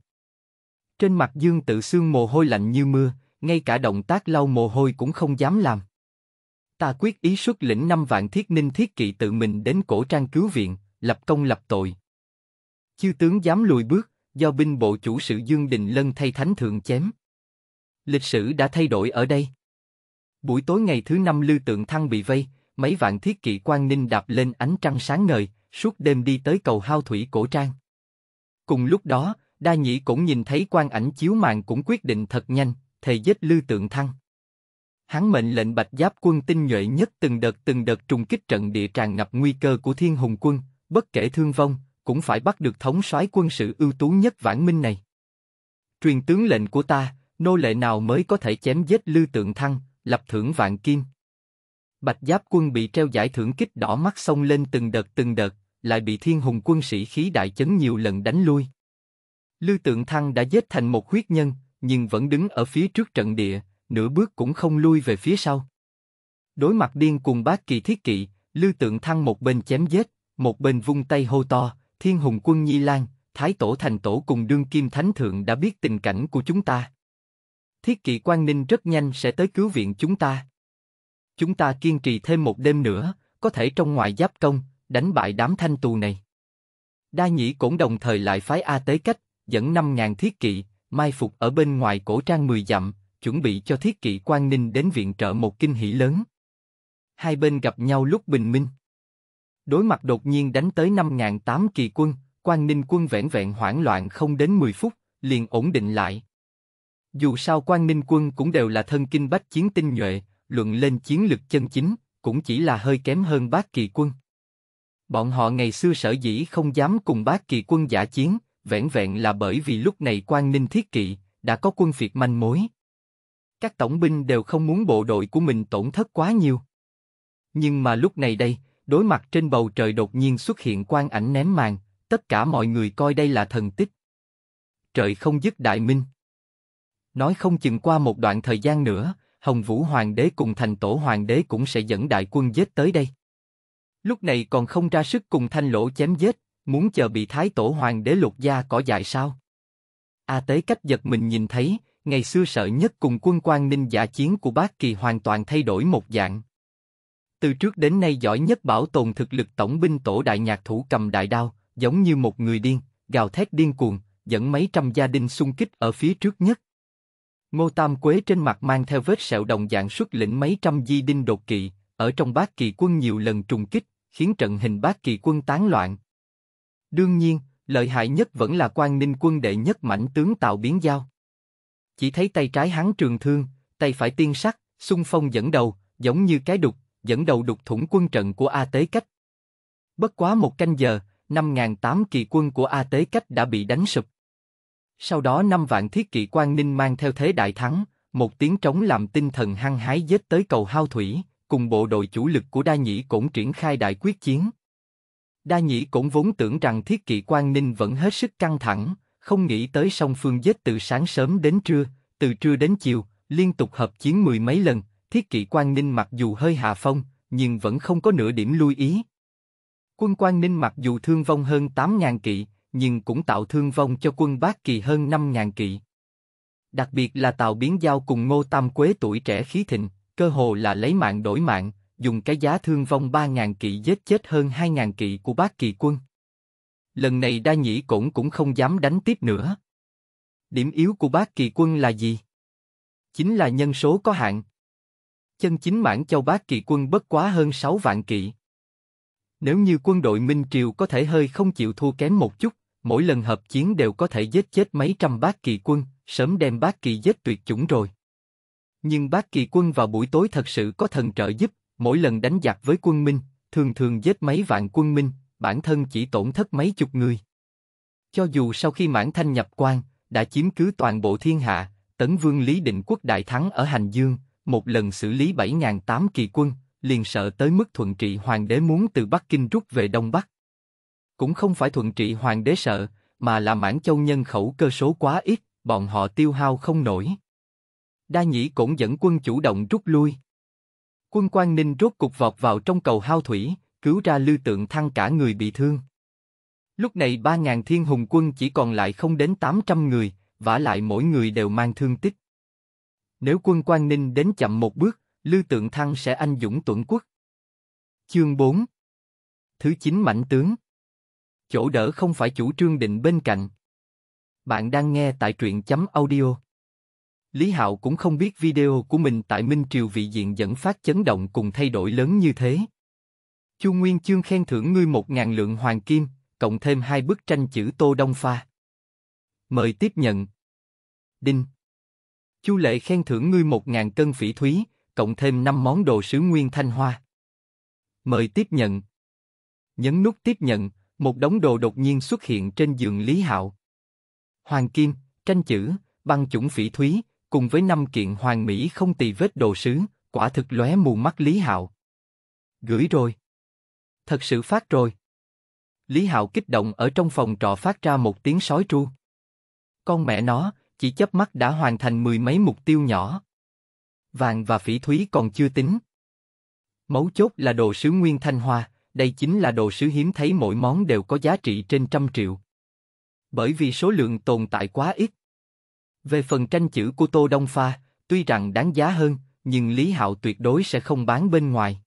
Trên mặt Dương Tự Sương mồ hôi lạnh như mưa, ngay cả động tác lau mồ hôi cũng không dám làm. Ta quyết ý xuất lĩnh năm vạn thiết ninh thiết kỵ tự mình đến cổ trang cứu viện, lập công lập tội. Chư tướng dám lùi bước, do binh bộ chủ sự Dương Đình Lân thay thánh thượng chém. Lịch sử đã thay đổi ở đây. Buổi tối ngày thứ năm Lưu Tượng Thăng bị vây, mấy vạn thiết kỵ quan ninh đạp lên ánh trăng sáng ngời, suốt đêm đi tới cầu hao thủy cổ trang. Cùng lúc đó, đa nhĩ cũng nhìn thấy quan ảnh chiếu màn cũng quyết định thật nhanh, thề giết lư tượng thăng. Hắn mệnh lệnh bạch giáp quân tinh nhuệ nhất từng đợt từng đợt trùng kích trận địa tràn ngập nguy cơ của thiên hùng quân, bất kể thương vong, cũng phải bắt được thống soái quân sự ưu tú nhất vãn minh này. Truyền tướng lệnh của ta, nô lệ nào mới có thể chém giết lư tượng thăng, lập thưởng vạn kim. Bạch Giáp quân bị treo giải thưởng kích đỏ mắt xông lên từng đợt từng đợt, lại bị thiên hùng quân sĩ khí đại chấn nhiều lần đánh lui. Lưu Tượng Thăng đã giết thành một huyết nhân, nhưng vẫn đứng ở phía trước trận địa, nửa bước cũng không lui về phía sau. Đối mặt điên cùng bác kỳ thiết kỵ, Lưu Tượng Thăng một bên chém giết, một bên vung tay hô to, thiên hùng quân Nhi Lan, Thái Tổ Thành Tổ cùng đương kim thánh thượng đã biết tình cảnh của chúng ta. Thiết kỵ quan ninh rất nhanh sẽ tới cứu viện chúng ta. Chúng ta kiên trì thêm một đêm nữa, có thể trong ngoài giáp công, đánh bại đám thanh tù này. Đa Nhĩ cũng đồng thời lại phái A Tế Cách, dẫn 5.000 thiết kỵ, mai phục ở bên ngoài cổ trang 10 dặm, chuẩn bị cho thiết kỵ quan ninh đến viện trợ một kinh hỷ lớn. Hai bên gặp nhau lúc bình minh. Đối mặt đột nhiên đánh tới 5.008 kỳ quân, quan ninh quân vẻn vẹn hoảng loạn không đến 10 phút, liền ổn định lại. Dù sao quan ninh quân cũng đều là thân kinh bách chiến tinh nhuệ, luận lên chiến lực chân chính, cũng chỉ là hơi kém hơn bác kỳ quân. Bọn họ ngày xưa sở dĩ không dám cùng bác kỳ quân giả chiến, vẹn vẹn là bởi vì lúc này quan ninh thiết kỵ, đã có quân phiệt manh mối. Các tổng binh đều không muốn bộ đội của mình tổn thất quá nhiều. Nhưng mà lúc này đây, đối mặt trên bầu trời đột nhiên xuất hiện quan ảnh ném màn, tất cả mọi người coi đây là thần tích. Trời không dứt đại minh. Nói không chừng qua một đoạn thời gian nữa, Hồng Vũ Hoàng đế cùng thành tổ Hoàng đế cũng sẽ dẫn đại quân giết tới đây. Lúc này còn không ra sức cùng thanh lỗ chém giết, muốn chờ bị thái tổ Hoàng đế lột da cỏ dại sao? A tế cách giật mình nhìn thấy, ngày xưa sợ nhất cùng quân quan ninh giả chiến của bác kỳ hoàn toàn thay đổi một dạng. Từ trước đến nay giỏi nhất bảo tồn thực lực tổng binh tổ đại nhạc thủ cầm đại đao, giống như một người điên, gào thét điên cuồng, dẫn mấy trăm gia đình xung kích ở phía trước nhất. Ngô Tam Quế trên mặt mang theo vết sẹo đồng dạng xuất lĩnh mấy trăm di đinh đột kỵ, ở trong bát kỳ quân nhiều lần trùng kích, khiến trận hình bát kỳ quân tán loạn. Đương nhiên, lợi hại nhất vẫn là quan ninh quân đệ nhất mảnh tướng tạo biến giao. Chỉ thấy tay trái hắn trường thương, tay phải tiên sắc, xung phong dẫn đầu, giống như cái đục, dẫn đầu đục thủng quân trận của A Tế Cách. Bất quá một canh giờ, 5.800 kỳ quân của A Tế Cách đã bị đánh sụp. Sau đó năm vạn thiết kỵ quan ninh mang theo thế đại thắng, một tiếng trống làm tinh thần hăng hái dết tới cầu hao thủy, cùng bộ đội chủ lực của Đa Nhĩ Cổn triển khai đại quyết chiến. Đa Nhĩ Cổn vốn tưởng rằng thiết kỵ quan ninh vẫn hết sức căng thẳng, không nghĩ tới song phương dết từ sáng sớm đến trưa, từ trưa đến chiều, liên tục hợp chiến mười mấy lần, thiết kỵ quan ninh mặc dù hơi hạ phong, nhưng vẫn không có nửa điểm lui ý. Quân quan ninh mặc dù thương vong hơn tám ngàn kỵ, nhưng cũng tạo thương vong cho quân Bát Kỳ hơn 5.000 kỵ. Đặc biệt là Tào Biến Giao cùng Ngô Tam Quế tuổi trẻ khí thịnh, cơ hồ là lấy mạng đổi mạng, dùng cái giá thương vong 3.000 kỵ giết chết hơn 2.000 kỵ của Bát Kỳ quân. Lần này Đa Nhĩ Cổn cũng không dám đánh tiếp nữa. Điểm yếu của Bát Kỳ quân là gì? Chính là nhân số có hạn. Chân chính mãn châu Bát Kỳ quân bất quá hơn 6 vạn kỵ nếu như quân đội Minh Triều có thể hơi không chịu thua kém một chút, mỗi lần hợp chiến đều có thể giết chết mấy trăm bác kỳ quân, sớm đem bác kỳ giết tuyệt chủng rồi. Nhưng bác kỳ quân vào buổi tối thật sự có thần trợ giúp, mỗi lần đánh giặc với quân Minh, thường thường giết mấy vạn quân Minh, bản thân chỉ tổn thất mấy chục người. Cho dù sau khi mãn thanh nhập quan, đã chiếm cứ toàn bộ thiên hạ, tấn vương Lý Định Quốc đại thắng ở Hành Dương, một lần xử lý 7.800 kỳ quân, liền sợ tới mức thuận trị hoàng đế muốn từ Bắc Kinh rút về Đông Bắc. Cũng không phải thuận trị hoàng đế sợ, mà là mãn châu nhân khẩu cơ số quá ít, bọn họ tiêu hao không nổi. Đa Nhĩ cũng dẫn quân chủ động rút lui. Quân Quang Ninh rốt cục vọt vào trong cầu hao thủy, cứu ra lưu Tượng Thăng cả người bị thương. Lúc này 3.000 thiên hùng quân chỉ còn lại không đến 800 người, vả lại mỗi người đều mang thương tích. Nếu quân Quang Ninh đến chậm một bước, Lư Tượng Thăng sẽ anh dũng tuẩn quốc. Chương 4 Thứ 9 Mạnh Tướng Chỗ đỡ không phải chủ trương định bên cạnh. Bạn đang nghe tại truyện chấm audio. Lý Hạo cũng không biết video của mình tại Minh Triều vị diện dẫn phát chấn động cùng thay đổi lớn như thế. Chu Nguyên Chương khen thưởng ngươi một ngàn lượng hoàng kim, cộng thêm hai bức tranh chữ Tô Đông Pha. Mời tiếp nhận. Đinh. Chu Lệ khen thưởng ngươi một ngàn cân phỉ thúy, cộng thêm 5 món đồ sứ nguyên thanh hoa. Mời tiếp nhận. Nhấn nút tiếp nhận, một đống đồ đột nhiên xuất hiện trên giường Lý Hạo. Hoàng kim, tranh chữ, băng chủng phỉ thúy, cùng với năm kiện hoàng mỹ không tỳ vết đồ sứ, quả thực lóe mù mắt Lý Hạo. Gửi rồi. Thật sự phát rồi. Lý Hạo kích động ở trong phòng trọ phát ra một tiếng sói tru. Con mẹ nó, chỉ chớp mắt đã hoàn thành mười mấy mục tiêu nhỏ vàng và phỉ thúy còn chưa tính. Mấu chốt là đồ sứ nguyên Thanh Hoa, đây chính là đồ sứ hiếm thấy mỗi món đều có giá trị trên trăm triệu. Bởi vì số lượng tồn tại quá ít. Về phần tranh chữ của Tô Đông Pha, tuy rằng đáng giá hơn, nhưng Lý Hạo tuyệt đối sẽ không bán bên ngoài.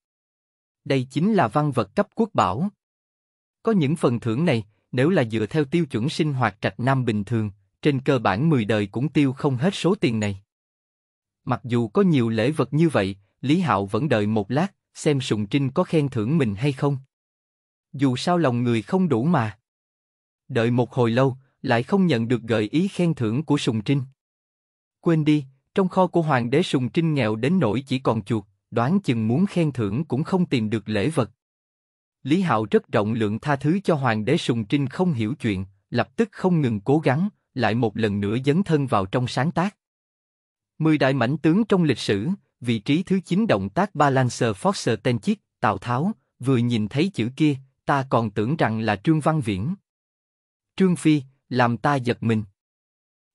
Đây chính là văn vật cấp quốc bảo. Có những phần thưởng này, nếu là dựa theo tiêu chuẩn sinh hoạt trạch nam bình thường, trên cơ bản 10 đời cũng tiêu không hết số tiền này. Mặc dù có nhiều lễ vật như vậy, Lý Hạo vẫn đợi một lát, xem Sùng Trinh có khen thưởng mình hay không. Dù sao lòng người không đủ mà. Đợi một hồi lâu, lại không nhận được gợi ý khen thưởng của Sùng Trinh. Quên đi, trong kho của Hoàng đế Sùng Trinh nghèo đến nỗi chỉ còn chuột, đoán chừng muốn khen thưởng cũng không tìm được lễ vật. Lý Hạo rất rộng lượng tha thứ cho Hoàng đế Sùng Trinh không hiểu chuyện, lập tức không ngừng cố gắng, lại một lần nữa dấn thân vào trong sáng tác. Mười đại mãnh tướng trong lịch sử, vị trí thứ 9 động tác Balancer Foster tên chiếc, Tào Tháo, vừa nhìn thấy chữ kia, ta còn tưởng rằng là Trương Văn Viễn. Trương Phi, làm ta giật mình.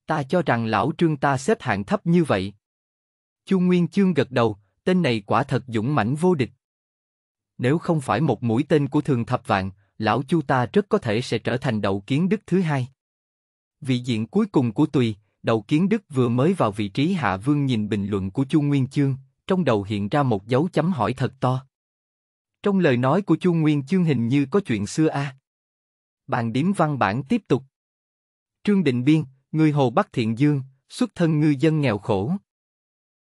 Ta cho rằng lão Trương ta xếp hạng thấp như vậy. Chu Nguyên Chương gật đầu, tên này quả thật dũng mãnh vô địch. Nếu không phải một mũi tên của thường thập vạn, lão Chu ta rất có thể sẽ trở thành đầu kiến đức thứ hai. Vị diện cuối cùng của Tùy, Đầu kiến đức vừa mới vào vị trí hạ vương nhìn bình luận của Chu Nguyên Chương, trong đầu hiện ra một dấu chấm hỏi thật to. Trong lời nói của Chu Nguyên Chương hình như có chuyện xưa a. Bàn điểm văn bản tiếp tục. Trương Định Biên, người Hồ Bắc Thiện Dương, xuất thân ngư dân nghèo khổ.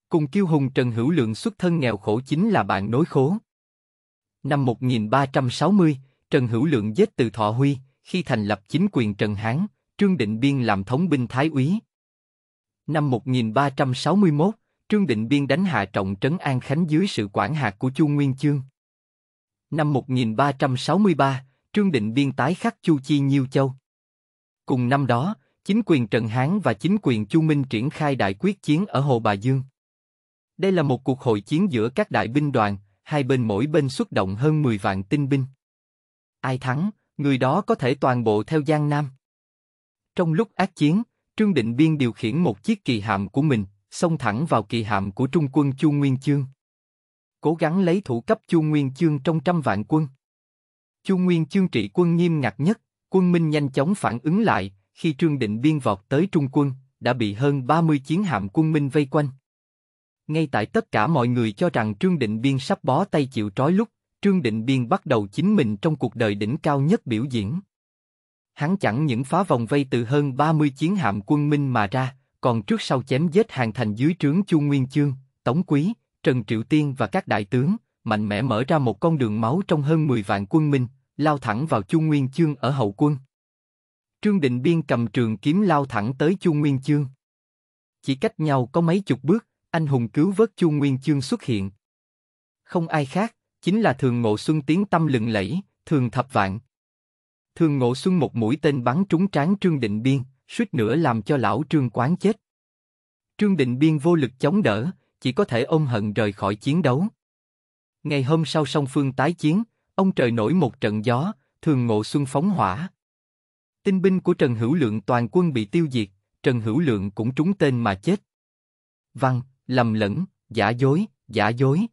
Cùng kiêu hùng Trần Hữu Lượng xuất thân nghèo khổ chính là bạn nối khố. Năm 1360, Trần Hữu Lượng giết từ Thọ Huy, khi thành lập chính quyền Trần Hán, Trương Định Biên làm thống binh Thái úy. Năm 1361, Trương Định Biên đánh hạ trọng trấn An Khánh dưới sự quản hạt của Chu Nguyên Chương. Năm 1363, Trương Định Biên tái khắc Chu Chi Nhiêu Châu. Cùng năm đó, chính quyền Trần Hán và chính quyền Chu Minh triển khai đại quyết chiến ở Hồ Bà Dương. Đây là một cuộc hội chiến giữa các đại binh đoàn, hai bên mỗi bên xuất động hơn 10 vạn tinh binh. Ai thắng, người đó có thể toàn bộ theo Giang Nam. Trong lúc ác chiến, Trương Định Biên điều khiển một chiếc kỳ hạm của mình, xông thẳng vào kỳ hạm của Trung quân Chu Nguyên Chương. Cố gắng lấy thủ cấp Chu Nguyên Chương trong trăm vạn quân. Chu Nguyên Chương trị quân nghiêm ngặt nhất, quân Minh nhanh chóng phản ứng lại, khi Trương Định Biên vọt tới Trung quân, đã bị hơn 30 chiến hạm quân Minh vây quanh. Ngay tại tất cả mọi người cho rằng Trương Định Biên sắp bó tay chịu trói lúc, Trương Định Biên bắt đầu chính mình trong cuộc đời đỉnh cao nhất biểu diễn hắn chẳng những phá vòng vây từ hơn 30 chiến hạm quân Minh mà ra, còn trước sau chém giết hàng thành dưới trướng Chu Nguyên Chương, Tống Quý, Trần Triệu Tiên và các đại tướng, mạnh mẽ mở ra một con đường máu trong hơn 10 vạn quân Minh, lao thẳng vào Chu Nguyên Chương ở hậu quân. Trương Định Biên cầm trường kiếm lao thẳng tới Chu Nguyên Chương. Chỉ cách nhau có mấy chục bước, anh hùng cứu vớt Chu Nguyên Chương xuất hiện. Không ai khác, chính là Thường Ngộ Xuân tiến tâm lừng lẫy, Thường Thập Vạn, Thường Ngộ Xuân một mũi tên bắn trúng trán Trương Định Biên, suýt nữa làm cho lão Trương Quán chết. Trương Định Biên vô lực chống đỡ, chỉ có thể ôm hận rời khỏi chiến đấu. Ngày hôm sau song phương tái chiến, ông trời nổi một trận gió, Thường Ngộ Xuân phóng hỏa. Tinh binh của Trần Hữu Lượng toàn quân bị tiêu diệt, Trần Hữu Lượng cũng trúng tên mà chết. Văn, lầm lẫn, giả dối, giả dối.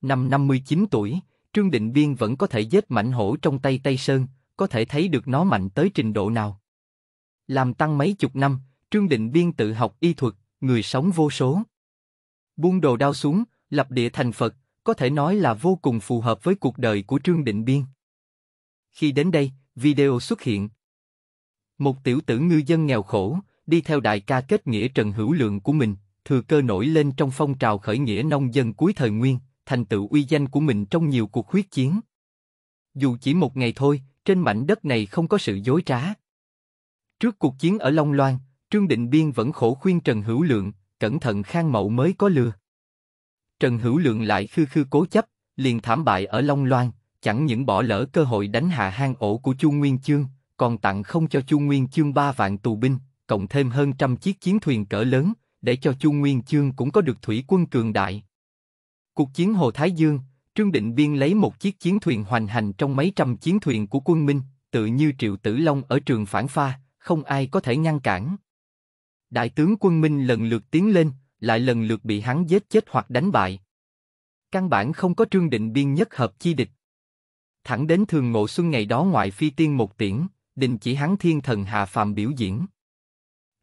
Năm năm mươi chín tuổi, Trương Định Biên vẫn có thể giết mảnh hổ trong tay Tây Sơn, có thể thấy được nó mạnh tới trình độ nào. Làm tăng mấy chục năm, Trương Định Biên tự học y thuật, người sống vô số. Buông đồ đao xuống, lập địa thành Phật, có thể nói là vô cùng phù hợp với cuộc đời của Trương Định Biên. Khi đến đây, video xuất hiện. Một tiểu tử ngư dân nghèo khổ, đi theo đại ca kết nghĩa Trần Hữu Lượng của mình, thừa cơ nổi lên trong phong trào khởi nghĩa nông dân cuối thời nguyên, thành tựu uy danh của mình trong nhiều cuộc huyết chiến. Dù chỉ một ngày thôi, trên mảnh đất này không có sự dối trá. Trước cuộc chiến ở Long Loan, Trương Định Biên vẫn khổ khuyên Trần Hữu Lượng, cẩn thận khang mậu mới có lừa. Trần Hữu Lượng lại khư khư cố chấp, liền thảm bại ở Long Loan, chẳng những bỏ lỡ cơ hội đánh hạ hang ổ của Chu Nguyên Chương, còn tặng không cho Chu Nguyên Chương ba vạn tù binh, cộng thêm hơn trăm chiếc chiến thuyền cỡ lớn, để cho Chu Nguyên Chương cũng có được thủy quân cường đại. Cuộc chiến Hồ Thái Dương, Trương Định Biên lấy một chiếc chiến thuyền hoành hành trong mấy trăm chiến thuyền của quân Minh, tự như Triệu Tử Long ở trường phản pha, không ai có thể ngăn cản. Đại tướng quân Minh lần lượt tiến lên, lại lần lượt bị hắn giết chết hoặc đánh bại. Căn bản không có Trương Định Biên nhất hợp chi địch. Thẳng đến thường ngộ xuân ngày đó ngoại phi tiên một tiễn, định chỉ hắn thiên thần hạ phàm biểu diễn.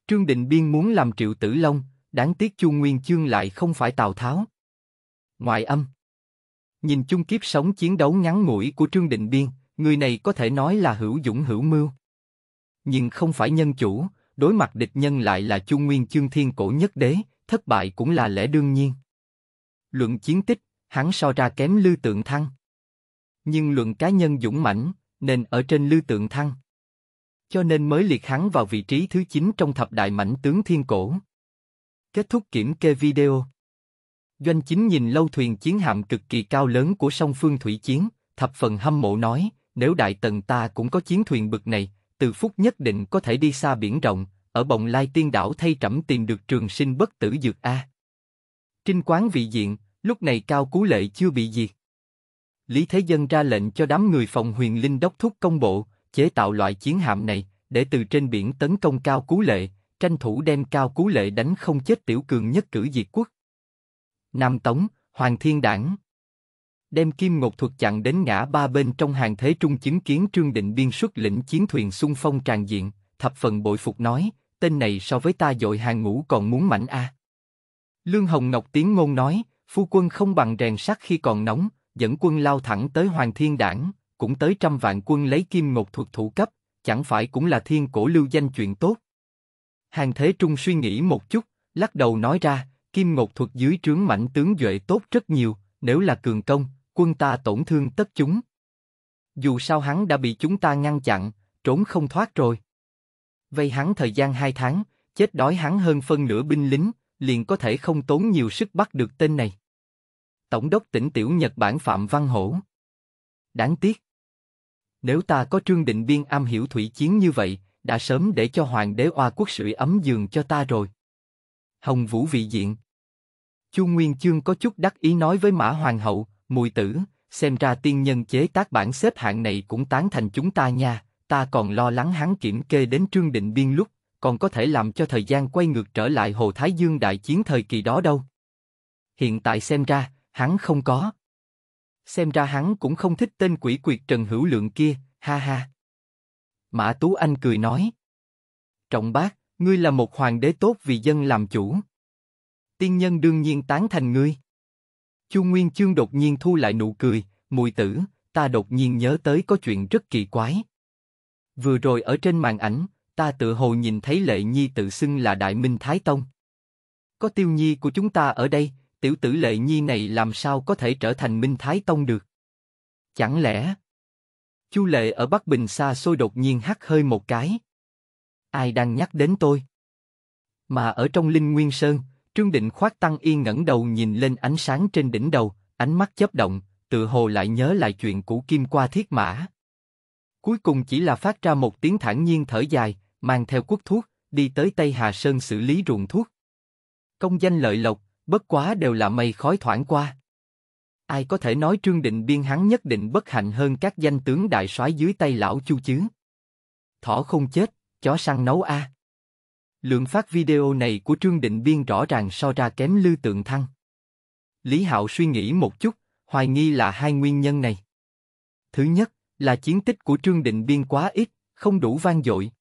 Trương Định Biên muốn làm Triệu Tử Long, đáng tiếc Chu Nguyên Chương lại không phải Tào Tháo. Ngoại âm Nhìn chung kiếp sống chiến đấu ngắn ngủi của Trương Định Biên, người này có thể nói là hữu dũng hữu mưu. Nhưng không phải nhân chủ, đối mặt địch nhân lại là Chu Nguyên Chương Thiên cổ nhất đế, thất bại cũng là lẽ đương nhiên. Luận chiến tích, hắn so ra kém Lư Tượng Thăng. Nhưng luận cá nhân dũng mãnh, nên ở trên Lư Tượng Thăng. Cho nên mới liệt hắn vào vị trí thứ 9 trong thập đại mãnh tướng thiên cổ. Kết thúc kiểm kê video. Doanh chính nhìn lâu thuyền chiến hạm cực kỳ cao lớn của sông Phương Thủy Chiến, thập phần hâm mộ nói, nếu đại tần ta cũng có chiến thuyền bực này, từ phút nhất định có thể đi xa biển rộng, ở bồng lai tiên đảo thay trẫm tìm được trường sinh bất tử dược A. Trinh quán vị diện, lúc này cao cú lệ chưa bị diệt. Lý Thế Dân ra lệnh cho đám người phòng huyền linh đốc thúc công bộ, chế tạo loại chiến hạm này, để từ trên biển tấn công cao cú lệ, tranh thủ đem cao cú lệ đánh không chết tiểu cường nhất cử diệt quốc. Nam Tống, Hoàng Thiên Đảng. Đem kim ngột thuật chặn đến ngã ba bên trong hàng thế trung chứng kiến Trương Định Biên xuất lĩnh chiến thuyền xung phong tràn diện, thập phần bội phục nói, tên này so với ta dội hàng ngũ còn muốn mạnh a. À. Lương Hồng Ngọc tiếng ngôn nói, phu quân không bằng rèn sắt khi còn nóng, dẫn quân lao thẳng tới Hoàng Thiên Đảng, cũng tới trăm vạn quân lấy kim ngột thuật thủ cấp, chẳng phải cũng là thiên cổ lưu danh chuyện tốt. Hàng Thế Trung suy nghĩ một chút, lắc đầu nói ra, kim ngột thuật dưới trướng mãnh tướng duệ tốt rất nhiều, nếu là cường công, quân ta tổn thương tất chúng. Dù sao hắn đã bị chúng ta ngăn chặn, trốn không thoát rồi. Vây hắn thời gian hai tháng, chết đói hắn hơn phân nửa binh lính, liền có thể không tốn nhiều sức bắt được tên này. Tổng đốc tỉnh tiểu Nhật Bản Phạm Văn Hổ Đáng tiếc. Nếu ta có trương định biên am hiểu thủy chiến như vậy, đã sớm để cho hoàng đế oa quốc sưởi ấm giường cho ta rồi. Hồng Vũ vị diện. Chu Nguyên Chương có chút đắc ý nói với Mã Hoàng hậu, mùi tử, xem ra tiên nhân chế tác bản xếp hạng này cũng tán thành chúng ta nha, ta còn lo lắng hắn kiểm kê đến trương định biên lúc, còn có thể làm cho thời gian quay ngược trở lại Hồ Thái Dương đại chiến thời kỳ đó đâu. Hiện tại xem ra, hắn không có. Xem ra hắn cũng không thích tên quỷ quyệt Trần Hữu Lượng kia, ha ha. Mã Tú Anh cười nói. Trọng bác, Ngươi là một hoàng đế tốt vì dân làm chủ. Tiên nhân đương nhiên tán thành ngươi. Chu Nguyên Chương đột nhiên thu lại nụ cười, mùi tử, ta đột nhiên nhớ tới có chuyện rất kỳ quái. Vừa rồi ở trên màn ảnh, ta tự hồ nhìn thấy lệ nhi tự xưng là Đại Minh Thái Tông. Có tiêu nhi của chúng ta ở đây, tiểu tử lệ nhi này làm sao có thể trở thành Minh Thái Tông được? Chẳng lẽ... Chu Lệ ở Bắc Bình xa xôi đột nhiên hắt hơi một cái. Ai đang nhắc đến tôi? Mà ở trong Linh Nguyên Sơn, Trương Định khoát tăng y ngẩng đầu nhìn lên ánh sáng trên đỉnh đầu, ánh mắt chớp động, tự hồ lại nhớ lại chuyện cũ kim qua thiết mã. Cuối cùng chỉ là phát ra một tiếng thản nhiên thở dài, mang theo quốc thuốc, đi tới Tây Hà Sơn xử lý ruộng thuốc. Công danh lợi lộc, bất quá đều là mây khói thoảng qua. Ai có thể nói Trương Định biên hắn nhất định bất hạnh hơn các danh tướng đại soái dưới tay lão Chu chứ? Thỏ không chết, chó săn nấu a. Lượng phát video này của Trương Định Biên rõ ràng so ra kém Lư Tượng Thăng. Lý Hạo suy nghĩ một chút, hoài nghi là hai nguyên nhân này. Thứ nhất, là chiến tích của Trương Định Biên quá ít, không đủ vang dội.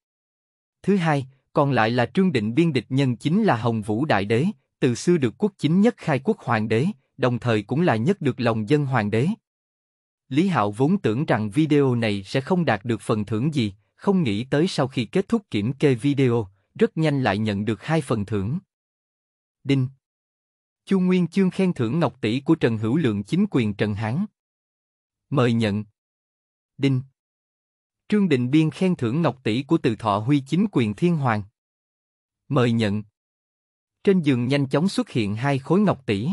Thứ hai, còn lại là Trương Định Biên địch nhân chính là Hồng Vũ Đại Đế, từ xưa được quốc chính nhất khai quốc hoàng đế, đồng thời cũng là nhất được lòng dân hoàng đế. Lý Hạo vốn tưởng rằng video này sẽ không đạt được phần thưởng gì, không nghĩ tới sau khi kết thúc kiểm kê video, rất nhanh lại nhận được hai phần thưởng. Đinh Chu Nguyên Chương khen thưởng Ngọc Tỷ của Trần Hữu Lượng chính quyền Trần Hán. Mời nhận. Đinh Trương Định Biên khen thưởng Ngọc Tỷ của Từ Thọ Huy chính quyền Thiên Hoàng. Mời nhận. Trên giường nhanh chóng xuất hiện hai khối ngọc tỷ.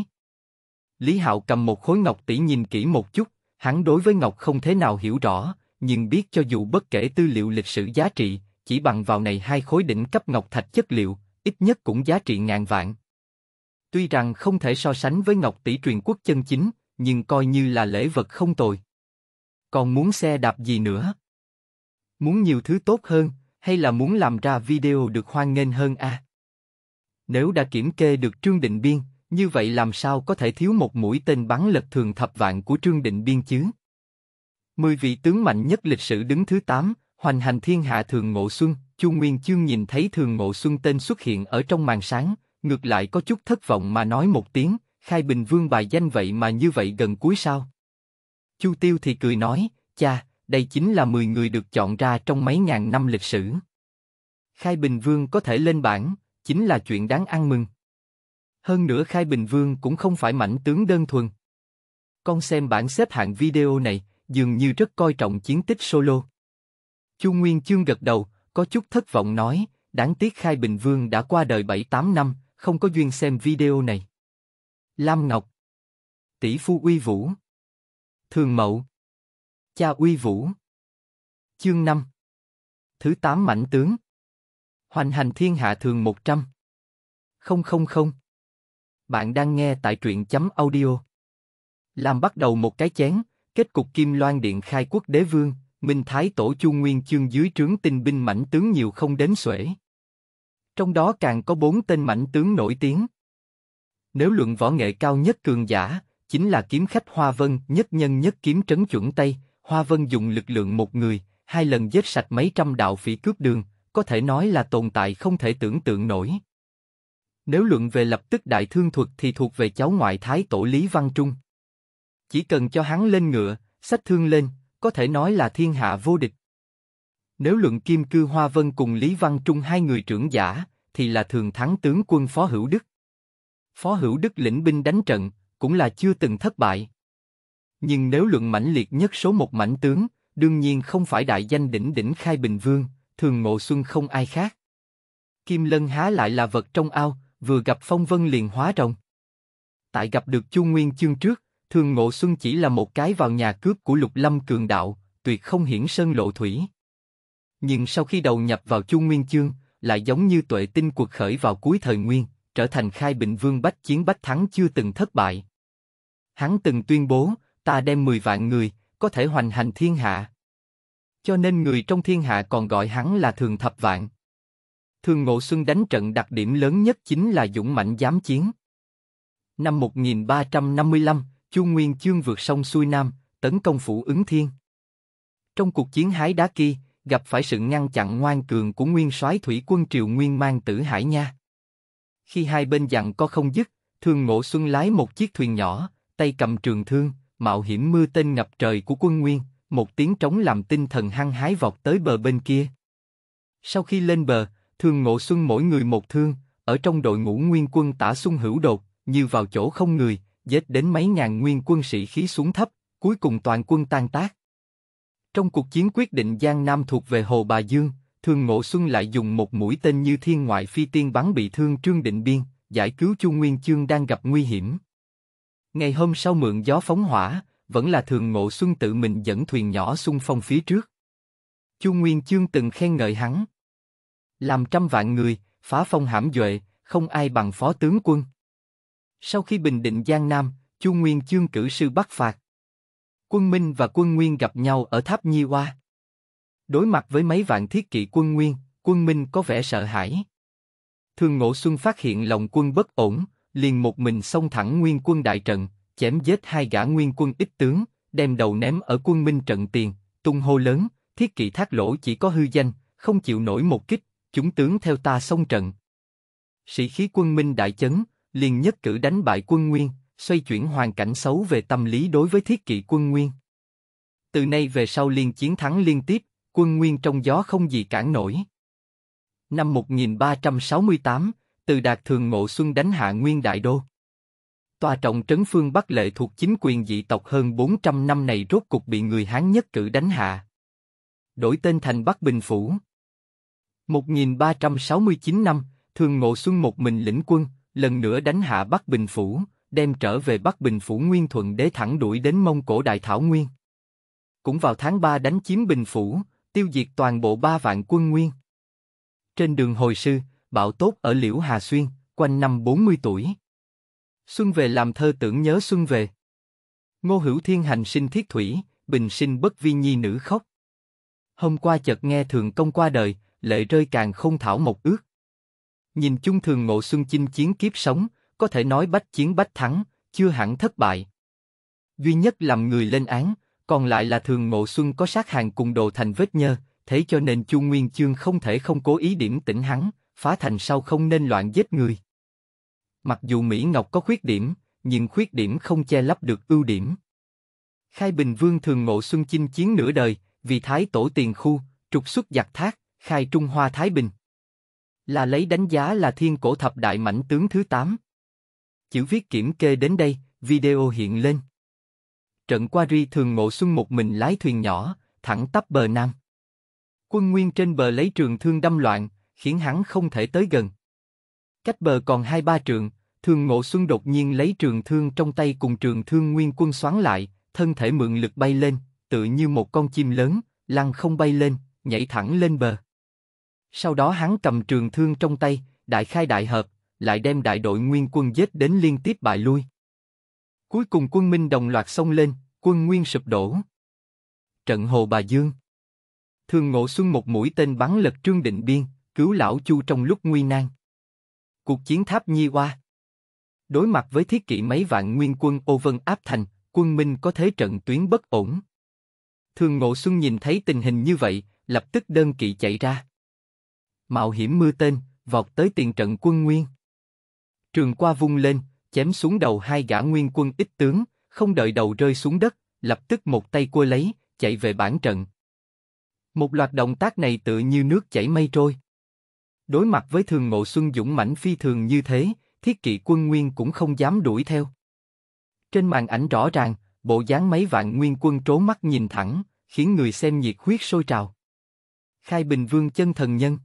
Lý Hạo cầm một khối ngọc tỷ nhìn kỹ một chút, hắn đối với ngọc không thế nào hiểu rõ, nhưng biết cho dù bất kể tư liệu lịch sử giá trị, chỉ bằng vào này hai khối đỉnh cấp ngọc thạch chất liệu, ít nhất cũng giá trị ngàn vạn. Tuy rằng không thể so sánh với ngọc tỷ truyền quốc chân chính, nhưng coi như là lễ vật không tồi. Còn muốn xe đạp gì nữa? Muốn nhiều thứ tốt hơn, hay là muốn làm ra video được hoan nghênh hơn à? Nếu đã kiểm kê được Trương Định Biên, như vậy làm sao có thể thiếu một mũi tên bắn lật thường thập vạn của Trương Định Biên chứ? Mười vị tướng mạnh nhất lịch sử đứng thứ 8, hoành hành thiên hạ Thường Ngộ Xuân, Chu Nguyên Chương nhìn thấy Thường Ngộ Xuân tên xuất hiện ở trong màn sáng, ngược lại có chút thất vọng mà nói một tiếng, khai bình vương bài danh vậy mà như vậy gần cuối sao. Chu Tiêu thì cười nói, cha, đây chính là 10 người được chọn ra trong mấy ngàn năm lịch sử. Khai Bình Vương có thể lên bảng, chính là chuyện đáng ăn mừng. Hơn nữa Khai Bình Vương cũng không phải mảnh tướng đơn thuần. Con xem bảng xếp hạng video này, dường như rất coi trọng chiến tích solo. Chu Nguyên Chương gật đầu, có chút thất vọng nói, đáng tiếc Khai Bình Vương đã qua đời 7-8 năm, không có duyên xem video này. Lam Ngọc Tỷ Phu Uy Vũ Thường Mậu Cha Uy Vũ Chương 5 Thứ 8 Mảnh Tướng Hoành hành thiên hạ thường 100 000 Bạn đang nghe tại truyện chấm audio Làm bắt đầu một cái chén, Kết cục Kim Loan Điện khai quốc đế vương, Minh Thái Tổ Chu Nguyên chương dưới trướng tinh binh mãnh tướng nhiều không đến xuể. Trong đó càng có bốn tên mãnh tướng nổi tiếng. Nếu luận võ nghệ cao nhất cường giả, chính là kiếm khách Hoa Vân, nhất nhân nhất kiếm trấn chuẩn Tây, Hoa Vân dùng lực lượng một người, hai lần giết sạch mấy trăm đạo phỉ cướp đường, có thể nói là tồn tại không thể tưởng tượng nổi. Nếu luận về lập tức đại thương thuật thì thuộc về cháu ngoại thái tổ Lý Văn Trung. Chỉ cần cho hắn lên ngựa, sách thương lên, có thể nói là thiên hạ vô địch. Nếu luận Kim Cư Hoa Vân cùng Lý Văn Trung hai người trưởng giả, thì là thường thắng tướng quân Phó Hữu Đức. Phó Hữu Đức lĩnh binh đánh trận, cũng là chưa từng thất bại. Nhưng nếu luận mãnh liệt nhất số một mãnh tướng, đương nhiên không phải đại danh đỉnh đỉnh khai bình vương, thường ngộ xuân không ai khác. Kim Lân há lại là vật trong ao, vừa gặp phong vân liền hóa rồng. Tại gặp được Chu Nguyên chương trước, Thường Ngộ Xuân chỉ là một cái vào nhà cướp của Lục Lâm cường đạo, tuyệt không hiển sơn lộ thủy. Nhưng sau khi đầu nhập vào Chu Nguyên Chương, lại giống như tuệ tinh cuộc khởi vào cuối thời nguyên, trở thành khai bình vương bách chiến bách thắng chưa từng thất bại. Hắn từng tuyên bố, ta đem 10 vạn người, có thể hoành hành thiên hạ. Cho nên người trong thiên hạ còn gọi hắn là thường thập vạn. Thường Ngộ Xuân đánh trận đặc điểm lớn nhất chính là dũng mạnh dám chiến. Năm 1355, Chu Nguyên Chương vượt sông xuôi nam, tấn công phủ ứng thiên. Trong cuộc chiến hái đá kia, gặp phải sự ngăn chặn ngoan cường của nguyên soái thủy quân triều nguyên mang tử hải nha. Khi hai bên dặn có không dứt, Thường Ngộ Xuân lái một chiếc thuyền nhỏ, tay cầm trường thương, mạo hiểm mưa tên ngập trời của quân nguyên, một tiếng trống làm tinh thần hăng hái vọt tới bờ bên kia. Sau khi lên bờ, Thường Ngộ Xuân mỗi người một thương, ở trong đội ngũ nguyên quân tả xung hữu đột, như vào chỗ không người, dết đến mấy ngàn nguyên quân sĩ khí xuống thấp, cuối cùng toàn quân tan tác. Trong cuộc chiến quyết định Giang Nam thuộc về Hồ Bà Dương, Thường Ngộ Xuân lại dùng một mũi tên như thiên ngoại phi tiên bắn bị thương Trương Định Biên, giải cứu Chu Nguyên Chương đang gặp nguy hiểm. Ngày hôm sau mượn gió phóng hỏa, vẫn là Thường Ngộ Xuân tự mình dẫn thuyền nhỏ xung phong phía trước. Chu Nguyên Chương từng khen ngợi hắn. Làm trăm vạn người, phá phong hãm duệ, không ai bằng phó tướng quân. Sau khi bình định Giang Nam, Chu Nguyên chương cử sư bắc phạt. Quân Minh và quân Nguyên gặp nhau ở tháp Nhi Hoa. Đối mặt với mấy vạn thiết kỵ quân Nguyên, quân Minh có vẻ sợ hãi. Thường Ngộ Xuân phát hiện lòng quân bất ổn, liền một mình xông thẳng Nguyên quân đại trận, chém giết hai gã Nguyên quân ít tướng, đem đầu ném ở quân Minh trận tiền, tung hô lớn, thiết kỵ thác lỗ chỉ có hư danh, không chịu nổi một kích, chúng tướng theo ta xông trận. Sĩ khí quân Minh đại chấn, liền nhất cử đánh bại quân nguyên, xoay chuyển hoàn cảnh xấu về tâm lý đối với thiết kỵ quân nguyên. Từ nay về sau liền chiến thắng liên tiếp, quân nguyên trong gió không gì cản nổi. Năm 1368, từ đạt thường ngộ xuân đánh hạ nguyên đại đô. Tòa trọng trấn phương Bắc Lệ thuộc chính quyền dị tộc hơn 400 năm này rốt cục bị người Hán nhất cử đánh hạ. Đổi tên thành Bắc Bình Phủ. 1369 năm, Thường Ngộ Xuân một mình lĩnh quân, lần nữa đánh hạ Bắc Bình Phủ, đem trở về Bắc Bình Phủ Nguyên Thuận Đế thẳng đuổi đến Mông Cổ Đại Thảo Nguyên. Cũng vào tháng 3 đánh chiếm Bình Phủ, tiêu diệt toàn bộ ba vạn quân Nguyên. Trên đường hồi sư, Bảo Tốt ở Liễu Hà Xuyên, quanh năm 40 tuổi. Xuân về làm thơ tưởng nhớ Xuân về. Ngô Hữu Thiên hành sinh thiết thủy, bình sinh bất vi nhi nữ khóc. Hôm qua chợt nghe thường công qua đời, lệ rơi càng không thảo một ước. Nhìn chung thường Ngộ Xuân chinh chiến kiếp sống, có thể nói bách chiến bách thắng, chưa hẳn thất bại. Duy nhất làm người lên án, còn lại là thường Ngộ Xuân có sát hàng cùng đồ thành vết nhơ, thế cho nên Chu Nguyên Chương không thể không cố ý điểm tỉnh hắn, phá thành sau không nên loạn giết người. Mặc dù Mỹ Ngọc có khuyết điểm, nhưng khuyết điểm không che lấp được ưu điểm. Khai Bình Vương thường ngộ xuân chinh chiến nửa đời, vì Thái Tổ tiền khu, trục xuất giặc thác, khai Trung Hoa Thái Bình. Là lấy đánh giá là thiên cổ thập đại mảnh tướng thứ 8. Chữ viết kiểm kê đến đây, video hiện lên. Trận qua ri thường ngộ xuân một mình lái thuyền nhỏ, thẳng tắp bờ nam. Quân nguyên trên bờ lấy trường thương đâm loạn, khiến hắn không thể tới gần. Cách bờ còn hai ba trường, thường ngộ xuân đột nhiên lấy trường thương trong tay cùng trường thương nguyên quân xoắn lại, thân thể mượn lực bay lên, tự như một con chim lớn, lăng không bay lên, nhảy thẳng lên bờ. Sau đó hắn cầm trường thương trong tay, đại khai đại hợp, lại đem đại đội nguyên quân giết đến liên tiếp bại lui. Cuối cùng quân Minh đồng loạt xông lên, quân Nguyên sụp đổ. Trận Hồ Bà Dương Thường Ngộ Xuân một mũi tên bắn lật Trương Định Biên, cứu lão Chu trong lúc nguy nan. Cuộc chiến tháp Nhi Hoa Đối mặt với thiết kỷ mấy vạn nguyên quân ô vân áp thành, quân Minh có thế trận tuyến bất ổn. Thường Ngộ Xuân nhìn thấy tình hình như vậy, lập tức đơn kỵ chạy ra mạo hiểm mưa tên, vọt tới tiền trận quân nguyên. Trường qua vung lên, chém xuống đầu hai gã nguyên quân ít tướng, không đợi đầu rơi xuống đất, lập tức một tay cua lấy, chạy về bản trận. Một loạt động tác này tự như nước chảy mây trôi. Đối mặt với thường ngộ xuân dũng mãnh phi thường như thế, thiết kỵ quân nguyên cũng không dám đuổi theo. Trên màn ảnh rõ ràng, bộ dáng mấy vạn nguyên quân trố mắt nhìn thẳng, khiến người xem nhiệt huyết sôi trào. Khai Bình Vương chân thần nhân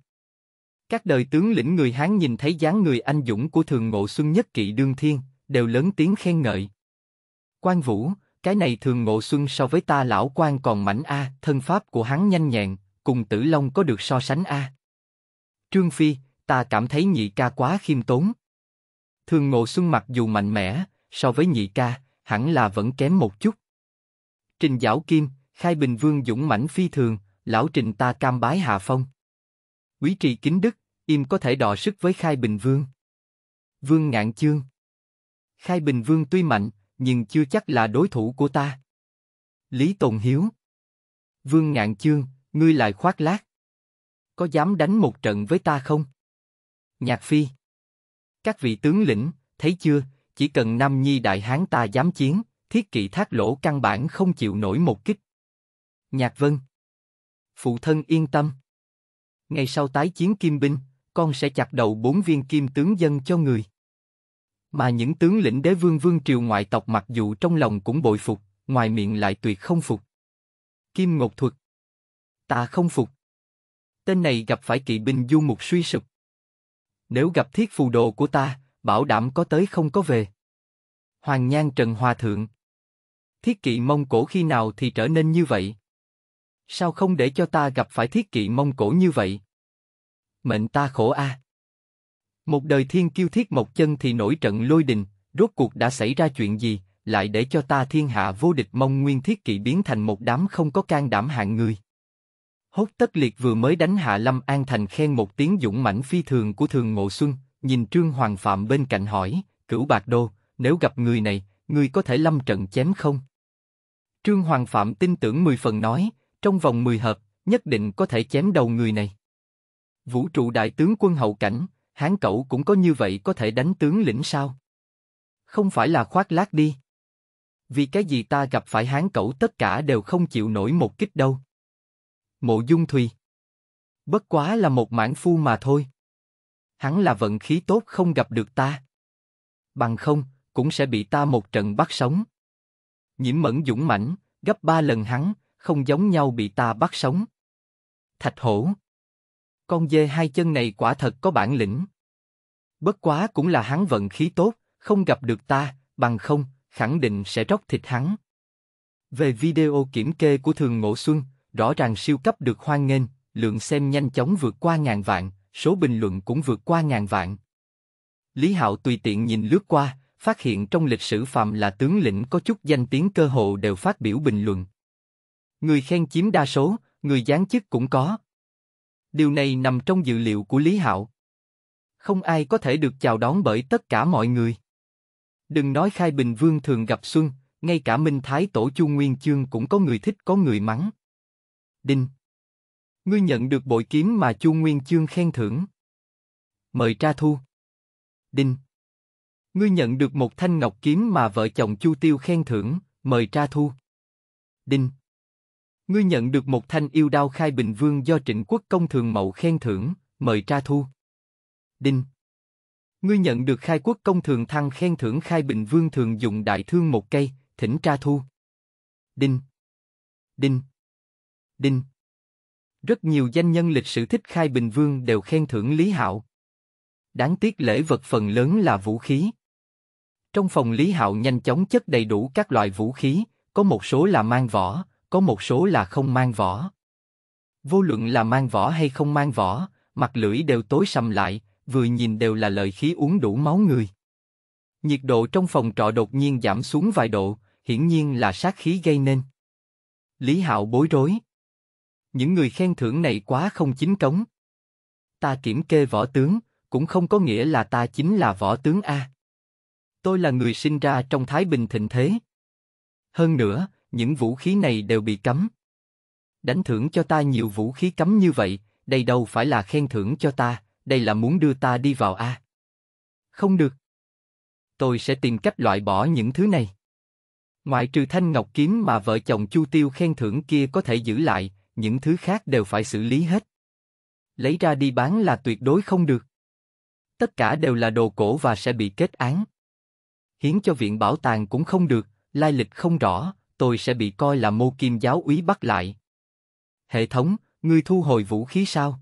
các đời tướng lĩnh người Hán nhìn thấy dáng người anh dũng của thường ngộ xuân nhất kỵ đương thiên, đều lớn tiếng khen ngợi. Quan Vũ, cái này thường ngộ xuân so với ta lão quan còn mảnh a, thân pháp của hắn nhanh nhẹn, cùng tử long có được so sánh a. Trương Phi, ta cảm thấy nhị ca quá khiêm tốn. Thường ngộ xuân mặc dù mạnh mẽ, so với nhị ca, hẳn là vẫn kém một chút. Trình Giảo Kim, Khai Bình Vương dũng mãnh phi thường, lão Trình ta cam bái hạ phong. Quý trì kính đức, Im có thể đọ sức với Khai Bình Vương. Vương Ngạn Chương Khai Bình Vương tuy mạnh, nhưng chưa chắc là đối thủ của ta. Lý Tồn Hiếu Vương Ngạn Chương, ngươi lại khoác lác. Có dám đánh một trận với ta không? Nhạc Phi Các vị tướng lĩnh, thấy chưa, chỉ cần Nam Nhi Đại Hán ta dám chiến, thiết kỵ thác lỗ căn bản không chịu nổi một kích. Nhạc Vân Phụ thân yên tâm. Ngày sau tái chiến Kim Binh, con sẽ chặt đầu bốn viên kim tướng dân cho người. Mà những tướng lĩnh đế vương vương triều ngoại tộc mặc dù trong lòng cũng bội phục, ngoài miệng lại tuyệt không phục. Kim ngột thuật. Ta không phục. Tên này gặp phải kỵ binh du mục suy sụp. Nếu gặp thiết phù đồ của ta, bảo đảm có tới không có về. Hoàng Nhan Trần Hòa Thượng Thiết kỵ Mông Cổ khi nào thì trở nên như vậy? Sao không để cho ta gặp phải thiết kỵ Mông Cổ như vậy? mệnh ta khổ a. À. Một đời thiên kiêu thiết một chân thì nổi trận lôi đình, rốt cuộc đã xảy ra chuyện gì, lại để cho ta thiên hạ vô địch mong nguyên thiết kỵ biến thành một đám không có can đảm hạng người. Hốt tất liệt vừa mới đánh hạ Lâm An Thành khen một tiếng dũng mãnh phi thường của Thường Ngộ Xuân, nhìn Trương Hoàng Phạm bên cạnh hỏi, cửu bạc đô, nếu gặp người này, người có thể lâm trận chém không? Trương Hoàng Phạm tin tưởng mười phần nói, trong vòng mười hợp, nhất định có thể chém đầu người này. Vũ trụ đại tướng quân hậu cảnh, hán cậu cũng có như vậy có thể đánh tướng lĩnh sao? Không phải là khoác lác đi. Vì cái gì ta gặp phải hán cậu tất cả đều không chịu nổi một kích đâu. Mộ Dung Thùy Bất quá là một mãn phu mà thôi. Hắn là vận khí tốt không gặp được ta. Bằng không, cũng sẽ bị ta một trận bắt sống. Nhiễm mẫn dũng mãnh, gấp ba lần hắn, không giống nhau bị ta bắt sống. Thạch hổ con dê hai chân này quả thật có bản lĩnh. Bất quá cũng là hắn vận khí tốt, không gặp được ta, bằng không, khẳng định sẽ róc thịt hắn. Về video kiểm kê của Thường Ngộ Xuân, rõ ràng siêu cấp được hoan nghênh, lượng xem nhanh chóng vượt qua ngàn vạn, số bình luận cũng vượt qua ngàn vạn. Lý Hạo tùy tiện nhìn lướt qua, phát hiện trong lịch sử phạm là tướng lĩnh có chút danh tiếng cơ hồ đều phát biểu bình luận. Người khen chiếm đa số, người gián chức cũng có. Điều này nằm trong dự liệu của Lý Hạo. Không ai có thể được chào đón bởi tất cả mọi người. Đừng nói Khai Bình Vương thường gặp Xuân, ngay cả Minh Thái Tổ Chu Nguyên Chương cũng có người thích có người mắng. Đinh. Ngươi nhận được bội kiếm mà Chu Nguyên Chương khen thưởng. Mời tra thu. Đinh. Ngươi nhận được một thanh ngọc kiếm mà vợ chồng Chu Tiêu khen thưởng, mời tra thu. Đinh. Ngươi nhận được một thanh yêu đao khai bình vương do trịnh quốc công thường mậu khen thưởng, mời tra thu. Đinh. Ngươi nhận được khai quốc công thường thăng khen thưởng khai bình vương thường dùng đại thương một cây, thỉnh tra thu. Đinh. Đinh. Đinh. Rất nhiều danh nhân lịch sử thích khai bình vương đều khen thưởng Lý Hạo. Đáng tiếc lễ vật phần lớn là vũ khí. Trong phòng Lý Hạo nhanh chóng chất đầy đủ các loại vũ khí, có một số là mang vỏ, có một số là không mang vỏ. Vô luận là mang vỏ hay không mang vỏ, mặt lưỡi đều tối sầm lại, vừa nhìn đều là lời khí uống đủ máu người. Nhiệt độ trong phòng trọ đột nhiên giảm xuống vài độ, hiển nhiên là sát khí gây nên. Lý Hạo bối rối. Những người khen thưởng này quá không chính cống. Ta kiểm kê võ tướng, cũng không có nghĩa là ta chính là võ tướng A. Tôi là người sinh ra trong Thái Bình thịnh thế. Hơn nữa, những vũ khí này đều bị cấm. Đánh thưởng cho ta nhiều vũ khí cấm như vậy, đây đâu phải là khen thưởng cho ta, đây là muốn đưa ta đi vào A. Không được. Tôi sẽ tìm cách loại bỏ những thứ này. Ngoại trừ thanh ngọc kiếm mà vợ chồng Chu Tiêu khen thưởng kia có thể giữ lại, những thứ khác đều phải xử lý hết. Lấy ra đi bán là tuyệt đối không được. Tất cả đều là đồ cổ và sẽ bị kết án. Hiến cho viện bảo tàng cũng không được, lai lịch không rõ, tôi sẽ bị coi là mô kim giáo úy bắt lại. Hệ thống, ngươi thu hồi vũ khí sao?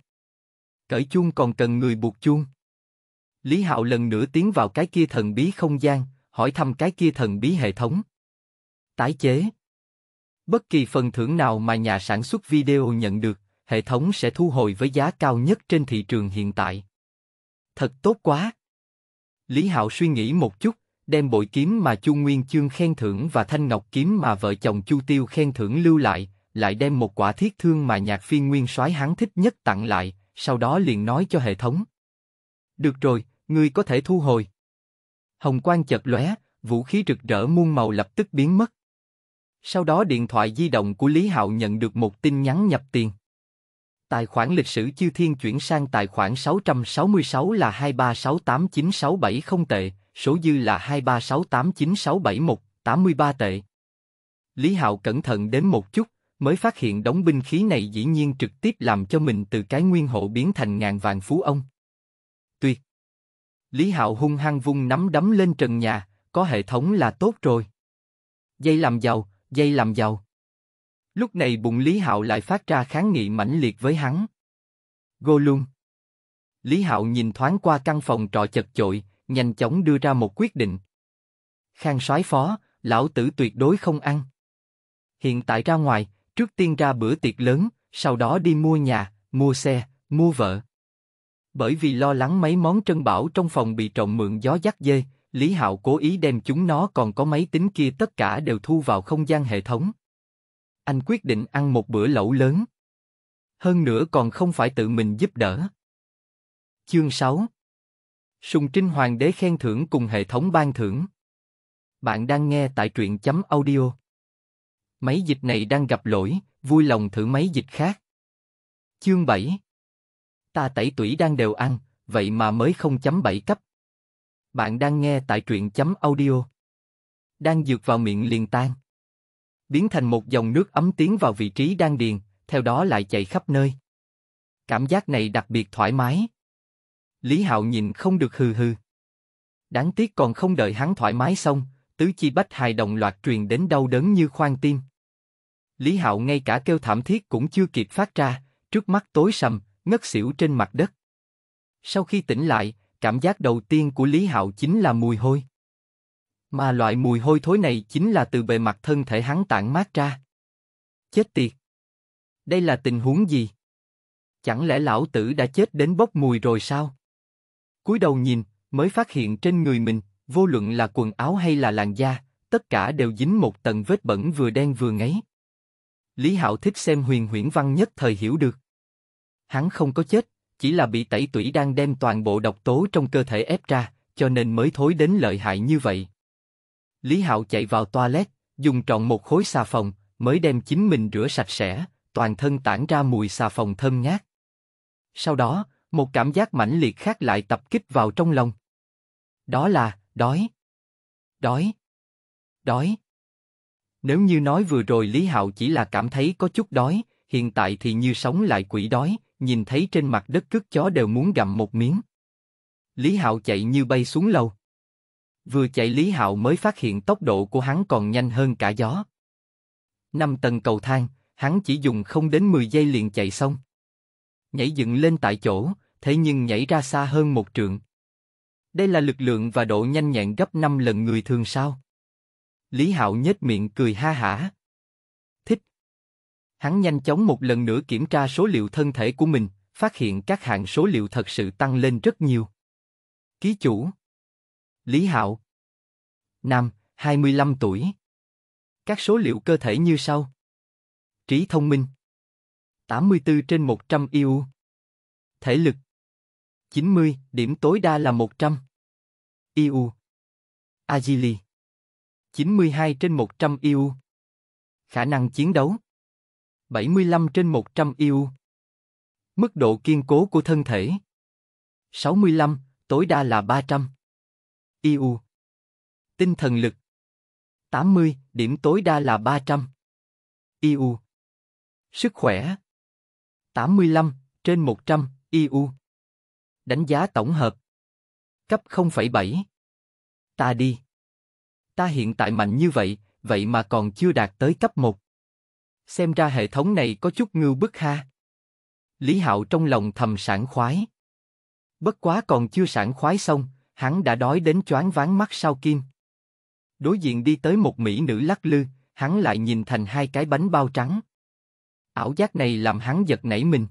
Cởi chuông còn cần người buộc chuông. Lý Hạo lần nữa tiến vào cái kia thần bí không gian, hỏi thăm cái kia thần bí hệ thống. Tái chế. Bất kỳ phần thưởng nào mà nhà sản xuất video nhận được, hệ thống sẽ thu hồi với giá cao nhất trên thị trường hiện tại. Thật tốt quá. Lý Hạo suy nghĩ một chút, đem bội kiếm mà Chu Nguyên Chương khen thưởng và thanh ngọc kiếm mà vợ chồng Chu Tiêu khen thưởng lưu lại, lại đem một quả thiết thương mà nhạc phi nguyên soái hắn thích nhất tặng lại, sau đó liền nói cho hệ thống. Được rồi, ngươi có thể thu hồi. Hồng quang chợt lóe, vũ khí rực rỡ muôn màu lập tức biến mất. Sau đó điện thoại di động của Lý Hạo nhận được một tin nhắn nhập tiền. Tài khoản lịch sử chư thiên chuyển sang tài khoản 666 là 23689670 tệ, số dư là 2368967183 tệ. Lý Hạo cẩn thận đến một chút, mới phát hiện đống binh khí này dĩ nhiên trực tiếp làm cho mình từ cái nguyên hộ biến thành ngàn vàng phú ông. Tuyệt! Lý Hạo hung hăng vung nắm đấm lên trần nhà, có hệ thống là tốt rồi. Dây làm giàu, dây làm giàu. Lúc này bụng Lý Hạo lại phát ra kháng nghị mãnh liệt với hắn. Gô luôn! Lý Hạo nhìn thoáng qua căn phòng trọ chật chội, nhanh chóng đưa ra một quyết định. Khang soái phó, lão tử tuyệt đối không ăn. Hiện tại ra ngoài, trước tiên ra bữa tiệc lớn, sau đó đi mua nhà, mua xe, mua vợ. Bởi vì lo lắng mấy món trân bảo trong phòng bị trộm mượn gió dắt dê, Lý Hạo cố ý đem chúng nó còn có máy tính kia tất cả đều thu vào không gian hệ thống. Anh quyết định ăn một bữa lẩu lớn. Hơn nữa còn không phải tự mình giúp đỡ. Chương 6 Sùng Trinh Hoàng đế khen thưởng cùng hệ thống ban thưởng. Bạn đang nghe tại truyện chấm audio. Máy dịch này đang gặp lỗi, vui lòng thử máy dịch khác. Chương 7 Ta tẩy tủy đang đều ăn, vậy mà mới 0.7 cấp. Bạn đang nghe tại truyện chấm audio. Đang dược vào miệng liền tan. Biến thành một dòng nước ấm tiến vào vị trí đang điền, theo đó lại chạy khắp nơi. Cảm giác này đặc biệt thoải mái. Lý Hạo nhìn không được hừ hừ. Đáng tiếc còn không đợi hắn thoải mái xong, tứ chi bách hài đồng loạt truyền đến đau đớn như khoan tim. Lý Hạo ngay cả kêu thảm thiết cũng chưa kịp phát ra, trước mắt tối sầm, ngất xỉu trên mặt đất. Sau khi tỉnh lại, cảm giác đầu tiên của Lý Hạo chính là mùi hôi. Mà loại mùi hôi thối này chính là từ bề mặt thân thể hắn tản mát ra. Chết tiệt! Đây là tình huống gì? Chẳng lẽ lão tử đã chết đến bốc mùi rồi sao? cúi đầu nhìn, mới phát hiện trên người mình, vô luận là quần áo hay là làn da, tất cả đều dính một tầng vết bẩn vừa đen vừa ngấy. Lý Hạo thích xem huyền huyễn văn nhất thời hiểu được. Hắn không có chết, chỉ là bị tẩy tủy đang đem toàn bộ độc tố trong cơ thể ép ra, cho nên mới thối đến lợi hại như vậy. Lý Hạo chạy vào toilet, dùng trọn một khối xà phòng, mới đem chính mình rửa sạch sẽ, toàn thân tản ra mùi xà phòng thơm ngát. Sau đó, một cảm giác mãnh liệt khác lại tập kích vào trong lòng. Đó là đói. Đói. Đói. Nếu như nói vừa rồi Lý Hạo chỉ là cảm thấy có chút đói, hiện tại thì như sống lại quỷ đói, nhìn thấy trên mặt đất cước chó đều muốn gặm một miếng. Lý Hạo chạy như bay xuống lầu. Vừa chạy Lý Hạo mới phát hiện tốc độ của hắn còn nhanh hơn cả gió. Năm tầng cầu thang, hắn chỉ dùng không đến 10 giây liền chạy xong nhảy dựng lên tại chỗ, thế nhưng nhảy ra xa hơn một trượng. Đây là lực lượng và độ nhanh nhẹn gấp 5 lần người thường sao? Lý Hạo nhếch miệng cười ha hả. Thích. Hắn nhanh chóng một lần nữa kiểm tra số liệu thân thể của mình, phát hiện các hạng số liệu thật sự tăng lên rất nhiều. Ký chủ. Lý Hạo. Nam, 25 tuổi. Các số liệu cơ thể như sau. Trí thông minh 84 trên 100 IU. Thể lực 90, điểm tối đa là 100. IU. Agili 92 trên 100 IU. Khả năng chiến đấu 75 trên 100 IU. Mức độ kiên cố của thân thể 65, tối đa là 300. IU. Tinh thần lực 80, điểm tối đa là 300. IU. Sức khỏe 85 trên 100 IU. Đánh giá tổng hợp. Cấp 0,7. Ta đi. Ta hiện tại mạnh như vậy, vậy mà còn chưa đạt tới cấp 1. Xem ra hệ thống này có chút ngưu bức ha. Lý Hạo trong lòng thầm sảng khoái. Bất quá còn chưa sảng khoái xong, hắn đã đói đến choáng váng mắt sau kim. Đối diện đi tới một mỹ nữ lắc lư, hắn lại nhìn thành hai cái bánh bao trắng. Ảo giác này làm hắn giật nảy mình.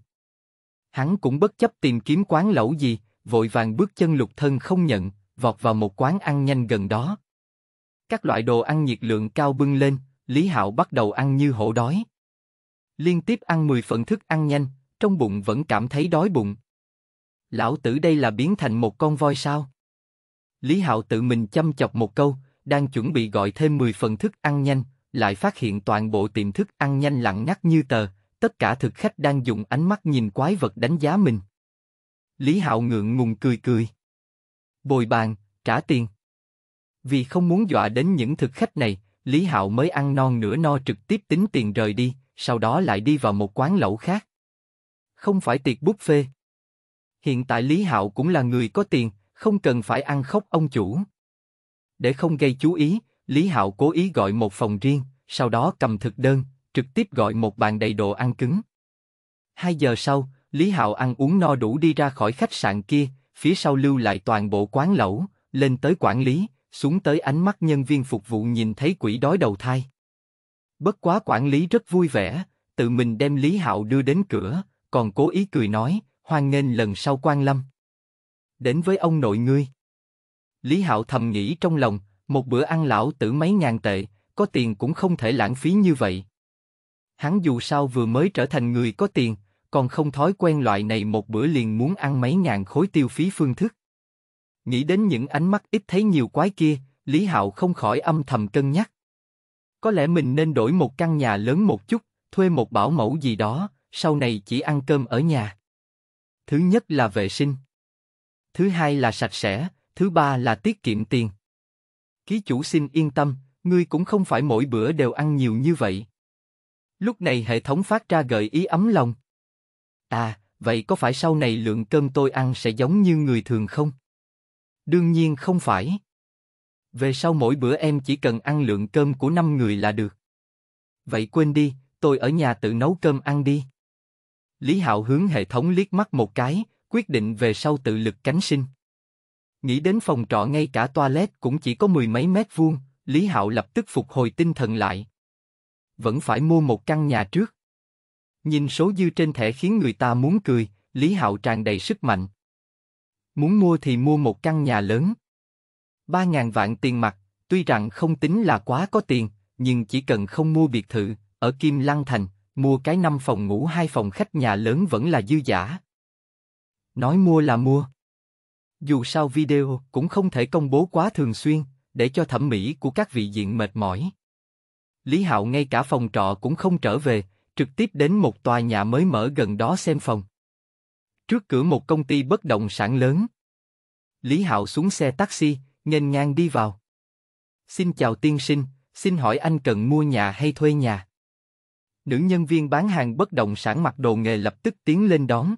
Hắn cũng bất chấp tìm kiếm quán lẩu gì, vội vàng bước chân lục thân không nhận, vọt vào một quán ăn nhanh gần đó. Các loại đồ ăn nhiệt lượng cao bưng lên, Lý Hạo bắt đầu ăn như hổ đói. Liên tiếp ăn 10 phần thức ăn nhanh, trong bụng vẫn cảm thấy đói bụng. Lão tử đây là biến thành một con voi sao? Lý Hạo tự mình chăm chọc một câu, đang chuẩn bị gọi thêm 10 phần thức ăn nhanh, lại phát hiện toàn bộ tiệm thức ăn nhanh lặng ngắt như tờ, tất cả thực khách đang dùng ánh mắt nhìn quái vật đánh giá mình. Lý Hạo ngượng ngùng cười cười. Bồi bàn, trả tiền. Vì không muốn dọa đến những thực khách này, Lý Hạo mới ăn non nửa no trực tiếp tính tiền rời đi, sau đó lại đi vào một quán lẩu khác. Không phải tiệc buffet. Hiện tại Lý Hạo cũng là người có tiền, không cần phải ăn khóc ông chủ. Để không gây chú ý, Lý Hạo cố ý gọi một phòng riêng, sau đó cầm thực đơn, trực tiếp gọi một bàn đầy đồ ăn cứng. Hai giờ sau, Lý Hạo ăn uống no đủ đi ra khỏi khách sạn kia, phía sau lưu lại toàn bộ quán lẩu, lên tới quản lý, xuống tới ánh mắt nhân viên phục vụ nhìn thấy quỷ đói đầu thai. Bất quá quản lý rất vui vẻ, tự mình đem Lý Hạo đưa đến cửa, còn cố ý cười nói, hoan nghênh lần sau quan lâm. Đến với ông nội ngươi. Lý Hạo thầm nghĩ trong lòng, một bữa ăn lão tử mấy ngàn tệ, có tiền cũng không thể lãng phí như vậy hắn dù sao vừa mới trở thành người có tiền, còn không thói quen loại này một bữa liền muốn ăn mấy ngàn khối tiêu phí phương thức. Nghĩ đến những ánh mắt ít thấy nhiều quái kia, Lý Hạo không khỏi âm thầm cân nhắc. Có lẽ mình nên đổi một căn nhà lớn một chút, thuê một bảo mẫu gì đó, sau này chỉ ăn cơm ở nhà. Thứ nhất là vệ sinh. Thứ hai là sạch sẽ, thứ ba là tiết kiệm tiền. Ký chủ xin yên tâm, ngươi cũng không phải mỗi bữa đều ăn nhiều như vậy. Lúc này hệ thống phát ra gợi ý ấm lòng. À, vậy có phải sau này lượng cơm tôi ăn sẽ giống như người thường không? Đương nhiên không phải. Về sau mỗi bữa em chỉ cần ăn lượng cơm của 5 người là được. Vậy quên đi, tôi ở nhà tự nấu cơm ăn đi. Lý Hạo hướng hệ thống liếc mắt một cái, quyết định về sau tự lực cánh sinh. Nghĩ đến phòng trọ ngay cả toilet cũng chỉ có mười mấy mét vuông, Lý Hạo lập tức phục hồi tinh thần lại, vẫn phải mua một căn nhà trước. Nhìn số dư trên thẻ khiến người ta muốn cười, Lý Hạo tràn đầy sức mạnh. Muốn mua thì mua một căn nhà lớn. Ba ngàn vạn tiền mặt, tuy rằng không tính là quá có tiền, nhưng chỉ cần không mua biệt thự, ở Kim Lăng Thành, mua cái năm phòng ngủ hai phòng khách nhà lớn vẫn là dư giả. Nói mua là mua. Dù sao video cũng không thể công bố quá thường xuyên, để cho thẩm mỹ của các vị diện mệt mỏi. Lý Hạo ngay cả phòng trọ cũng không trở về, trực tiếp đến một tòa nhà mới mở gần đó xem phòng. Trước cửa một công ty bất động sản lớn. Lý Hạo xuống xe taxi, nghênh ngang đi vào. Xin chào tiên sinh, xin hỏi anh cần mua nhà hay thuê nhà? Nữ nhân viên bán hàng bất động sản mặc đồ nghề lập tức tiến lên đón.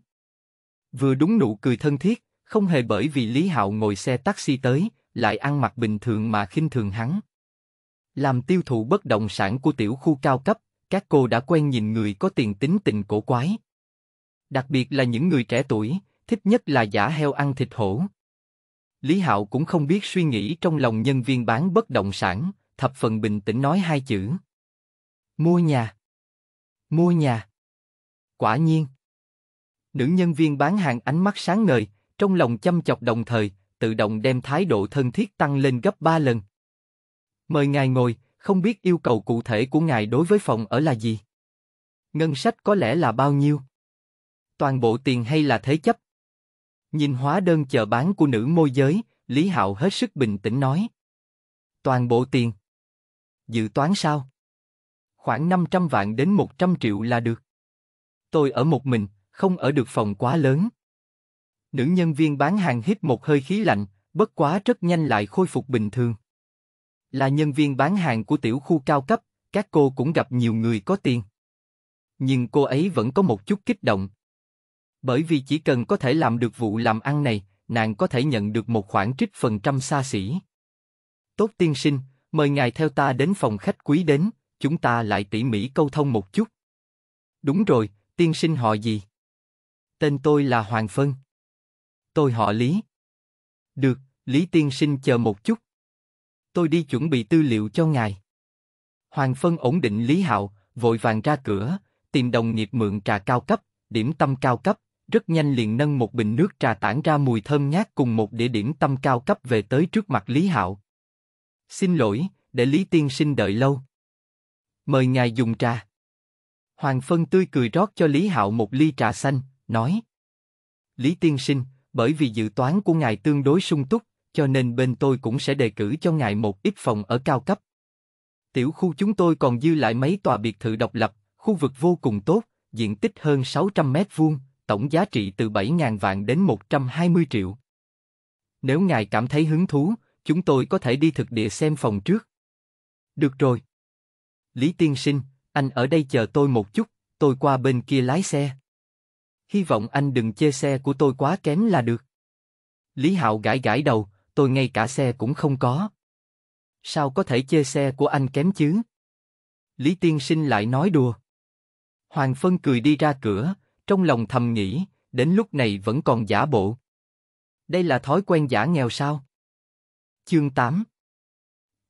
Vừa đúng nụ cười thân thiết, không hề bởi vì Lý Hạo ngồi xe taxi tới, lại ăn mặc bình thường mà khinh thường hắn. Làm tiêu thụ bất động sản của tiểu khu cao cấp, các cô đã quen nhìn người có tiền tính tình cổ quái. Đặc biệt là những người trẻ tuổi, thích nhất là giả heo ăn thịt hổ. Lý Hạo cũng không biết suy nghĩ trong lòng nhân viên bán bất động sản, thập phần bình tĩnh nói hai chữ. Mua nhà. Mua nhà. Quả nhiên. Nữ nhân viên bán hàng ánh mắt sáng ngời, trong lòng chăm chọc đồng thời, tự động đem thái độ thân thiết tăng lên gấp ba lần. Mời ngài ngồi, không biết yêu cầu cụ thể của ngài đối với phòng ở là gì? Ngân sách có lẽ là bao nhiêu? Toàn bộ tiền hay là thế chấp? Nhìn hóa đơn chờ bán của nữ môi giới, Lý Hạo hết sức bình tĩnh nói. Toàn bộ tiền. Dự toán sao? Khoảng 500 vạn đến 100 triệu là được. Tôi ở một mình, không ở được phòng quá lớn. Nữ nhân viên bán hàng hít một hơi khí lạnh, bất quá rất nhanh lại khôi phục bình thường. Là nhân viên bán hàng của tiểu khu cao cấp, các cô cũng gặp nhiều người có tiền. Nhưng cô ấy vẫn có một chút kích động. Bởi vì chỉ cần có thể làm được vụ làm ăn này, nàng có thể nhận được một khoản trích phần trăm xa xỉ. Tốt tiên sinh, mời ngài theo ta đến phòng khách quý đến, chúng ta lại tỉ mỉ câu thông một chút. Đúng rồi, tiên sinh họ gì? Tên tôi là Hoàng Phân. Tôi họ Lý. Được, Lý tiên sinh chờ một chút tôi đi chuẩn bị tư liệu cho ngài. Hoàng Phân ổn định Lý Hạo, vội vàng ra cửa, tìm đồng nghiệp mượn trà cao cấp, điểm tâm cao cấp, rất nhanh liền nâng một bình nước trà tản ra mùi thơm ngát cùng một địa điểm tâm cao cấp về tới trước mặt Lý Hạo. Xin lỗi, để Lý Tiên sinh đợi lâu. Mời ngài dùng trà. Hoàng Phân tươi cười rót cho Lý Hạo một ly trà xanh, nói. Lý Tiên sinh, bởi vì dự toán của ngài tương đối sung túc, cho nên bên tôi cũng sẽ đề cử cho ngài một ít phòng ở cao cấp. Tiểu khu chúng tôi còn dư lại mấy tòa biệt thự độc lập, khu vực vô cùng tốt, diện tích hơn 600 mét vuông, tổng giá trị từ 7.000 vạn đến 120 triệu. Nếu ngài cảm thấy hứng thú, chúng tôi có thể đi thực địa xem phòng trước. Được rồi. Lý Tiên Sinh, anh ở đây chờ tôi một chút, tôi qua bên kia lái xe. Hy vọng anh đừng chê xe của tôi quá kém là được. Lý Hạo gãi gãi đầu, tôi ngay cả xe cũng không có. Sao có thể chê xe của anh kém chứ? Lý Tiên Sinh lại nói đùa. Hoàng Phân cười đi ra cửa, trong lòng thầm nghĩ, đến lúc này vẫn còn giả bộ. Đây là thói quen giả nghèo sao? Chương 8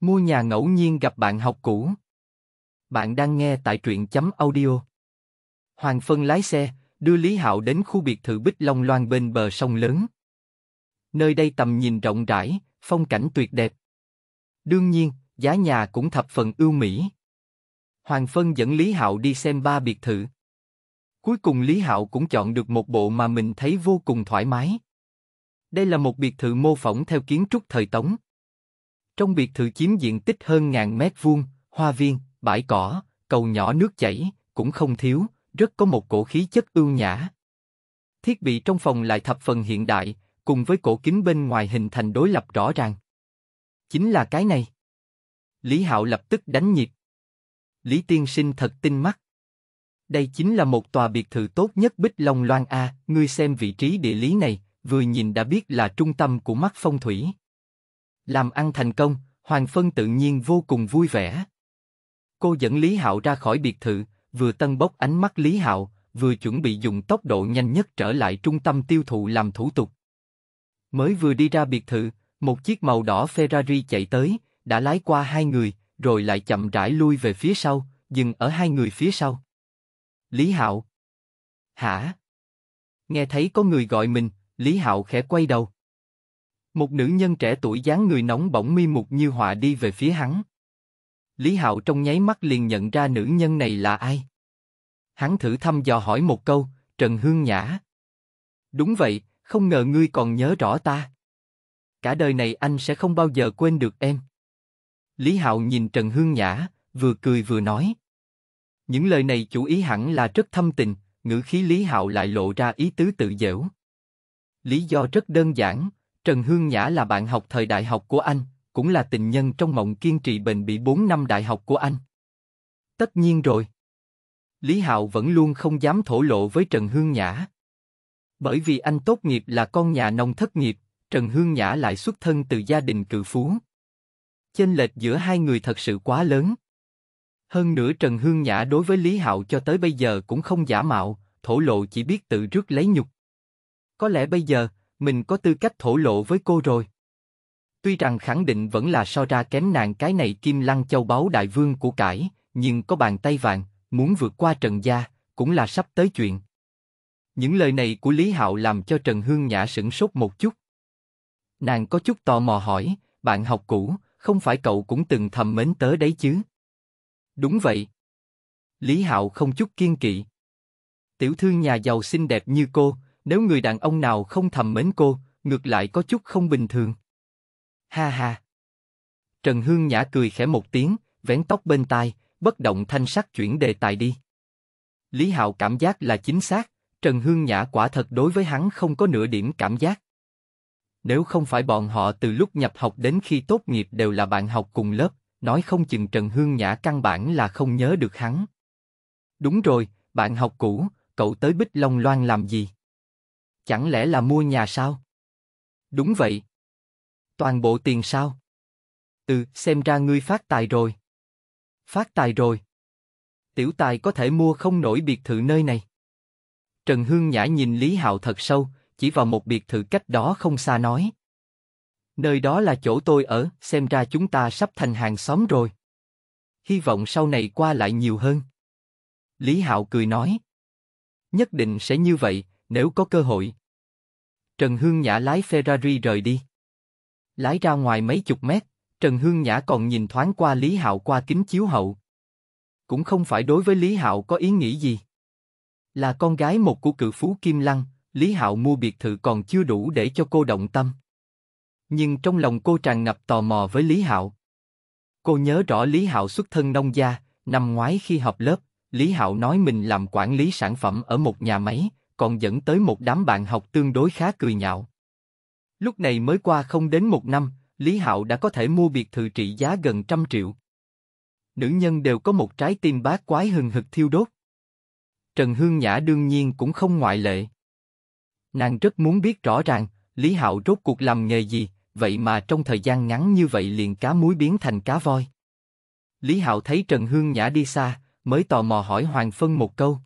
Mua nhà ngẫu nhiên gặp bạn học cũ. Bạn đang nghe tại truyện chấm audio. Hoàng Phân lái xe, đưa Lý Hạo đến khu biệt thự Bích Long Loan bên bờ sông lớn nơi đây tầm nhìn rộng rãi, phong cảnh tuyệt đẹp. Đương nhiên, giá nhà cũng thập phần ưu mỹ. Hoàng Phân dẫn Lý Hạo đi xem ba biệt thự. Cuối cùng Lý Hạo cũng chọn được một bộ mà mình thấy vô cùng thoải mái. Đây là một biệt thự mô phỏng theo kiến trúc thời Tống. Trong biệt thự chiếm diện tích hơn ngàn mét vuông, hoa viên, bãi cỏ, cầu nhỏ nước chảy, cũng không thiếu, rất có một cổ khí chất ưu nhã. Thiết bị trong phòng lại thập phần hiện đại, cùng với cổ kính bên ngoài hình thành đối lập rõ ràng. Chính là cái này. Lý Hạo lập tức đánh nhịp. Lý Tiên Sinh thật tinh mắt. Đây chính là một tòa biệt thự tốt nhất Bích Long Loan A, ngươi xem vị trí địa lý này, vừa nhìn đã biết là trung tâm của mắt phong thủy. Làm ăn thành công, Hoàng Phân tự nhiên vô cùng vui vẻ. Cô dẫn Lý Hạo ra khỏi biệt thự, vừa tân bốc ánh mắt Lý Hạo, vừa chuẩn bị dùng tốc độ nhanh nhất trở lại trung tâm tiêu thụ làm thủ tục. Mới vừa đi ra biệt thự, một chiếc màu đỏ Ferrari chạy tới, đã lái qua hai người, rồi lại chậm rãi lui về phía sau, dừng ở hai người phía sau. Lý Hạo. Hả? Nghe thấy có người gọi mình, Lý Hạo khẽ quay đầu. Một nữ nhân trẻ tuổi dáng người nóng bỏng mi mục như họa đi về phía hắn. Lý Hạo trong nháy mắt liền nhận ra nữ nhân này là ai. Hắn thử thăm dò hỏi một câu, Trần Hương Nhã. Đúng vậy, không ngờ ngươi còn nhớ rõ ta. Cả đời này anh sẽ không bao giờ quên được em. Lý Hạo nhìn Trần Hương Nhã, vừa cười vừa nói. Những lời này chủ ý hẳn là rất thâm tình, ngữ khí Lý Hạo lại lộ ra ý tứ tự dễu. Lý do rất đơn giản, Trần Hương Nhã là bạn học thời đại học của anh, cũng là tình nhân trong mộng kiên trì bền bị 4 năm đại học của anh. Tất nhiên rồi. Lý Hạo vẫn luôn không dám thổ lộ với Trần Hương Nhã. Bởi vì anh tốt nghiệp là con nhà nông thất nghiệp, Trần Hương Nhã lại xuất thân từ gia đình cự phú. Chênh lệch giữa hai người thật sự quá lớn. Hơn nữa Trần Hương Nhã đối với Lý Hạo cho tới bây giờ cũng không giả mạo, thổ lộ chỉ biết tự rước lấy nhục. Có lẽ bây giờ, mình có tư cách thổ lộ với cô rồi. Tuy rằng khẳng định vẫn là so ra kém nàng cái này kim lăng châu báu đại vương của cải, nhưng có bàn tay vàng, muốn vượt qua trần gia, cũng là sắp tới chuyện. Những lời này của Lý Hạo làm cho Trần Hương Nhã sửng sốt một chút. Nàng có chút tò mò hỏi, bạn học cũ, không phải cậu cũng từng thầm mến tớ đấy chứ? Đúng vậy. Lý Hạo không chút kiên kỵ. Tiểu thư nhà giàu xinh đẹp như cô, nếu người đàn ông nào không thầm mến cô, ngược lại có chút không bình thường. Ha ha. Trần Hương Nhã cười khẽ một tiếng, vén tóc bên tai, bất động thanh sắc chuyển đề tài đi. Lý Hạo cảm giác là chính xác, Trần Hương Nhã quả thật đối với hắn không có nửa điểm cảm giác. Nếu không phải bọn họ từ lúc nhập học đến khi tốt nghiệp đều là bạn học cùng lớp, nói không chừng Trần Hương Nhã căn bản là không nhớ được hắn. Đúng rồi, bạn học cũ, cậu tới Bích Long Loan làm gì? Chẳng lẽ là mua nhà sao? Đúng vậy. Toàn bộ tiền sao? Ừ, xem ra ngươi phát tài rồi. Phát tài rồi. Tiểu tài có thể mua không nổi biệt thự nơi này. Trần Hương Nhã nhìn Lý Hạo thật sâu, chỉ vào một biệt thự cách đó không xa nói. Nơi đó là chỗ tôi ở, xem ra chúng ta sắp thành hàng xóm rồi. Hy vọng sau này qua lại nhiều hơn. Lý Hạo cười nói. Nhất định sẽ như vậy, nếu có cơ hội. Trần Hương Nhã lái Ferrari rời đi. Lái ra ngoài mấy chục mét, Trần Hương Nhã còn nhìn thoáng qua Lý Hạo qua kính chiếu hậu. Cũng không phải đối với Lý Hạo có ý nghĩ gì. Là con gái một của cự phú Kim Lăng, Lý Hạo mua biệt thự còn chưa đủ để cho cô động tâm. Nhưng trong lòng cô tràn ngập tò mò với Lý Hạo. Cô nhớ rõ Lý Hạo xuất thân nông gia, năm ngoái khi học lớp, Lý Hạo nói mình làm quản lý sản phẩm ở một nhà máy, còn dẫn tới một đám bạn học tương đối khá cười nhạo. Lúc này mới qua không đến một năm, Lý Hạo đã có thể mua biệt thự trị giá gần trăm triệu. Nữ nhân đều có một trái tim bát quái hừng hực thiêu đốt. Trần Hương Nhã đương nhiên cũng không ngoại lệ. Nàng rất muốn biết rõ ràng, Lý Hạo rốt cuộc làm nghề gì, vậy mà trong thời gian ngắn như vậy liền cá muối biến thành cá voi. Lý Hạo thấy Trần Hương Nhã đi xa, mới tò mò hỏi Hoàng Phân một câu.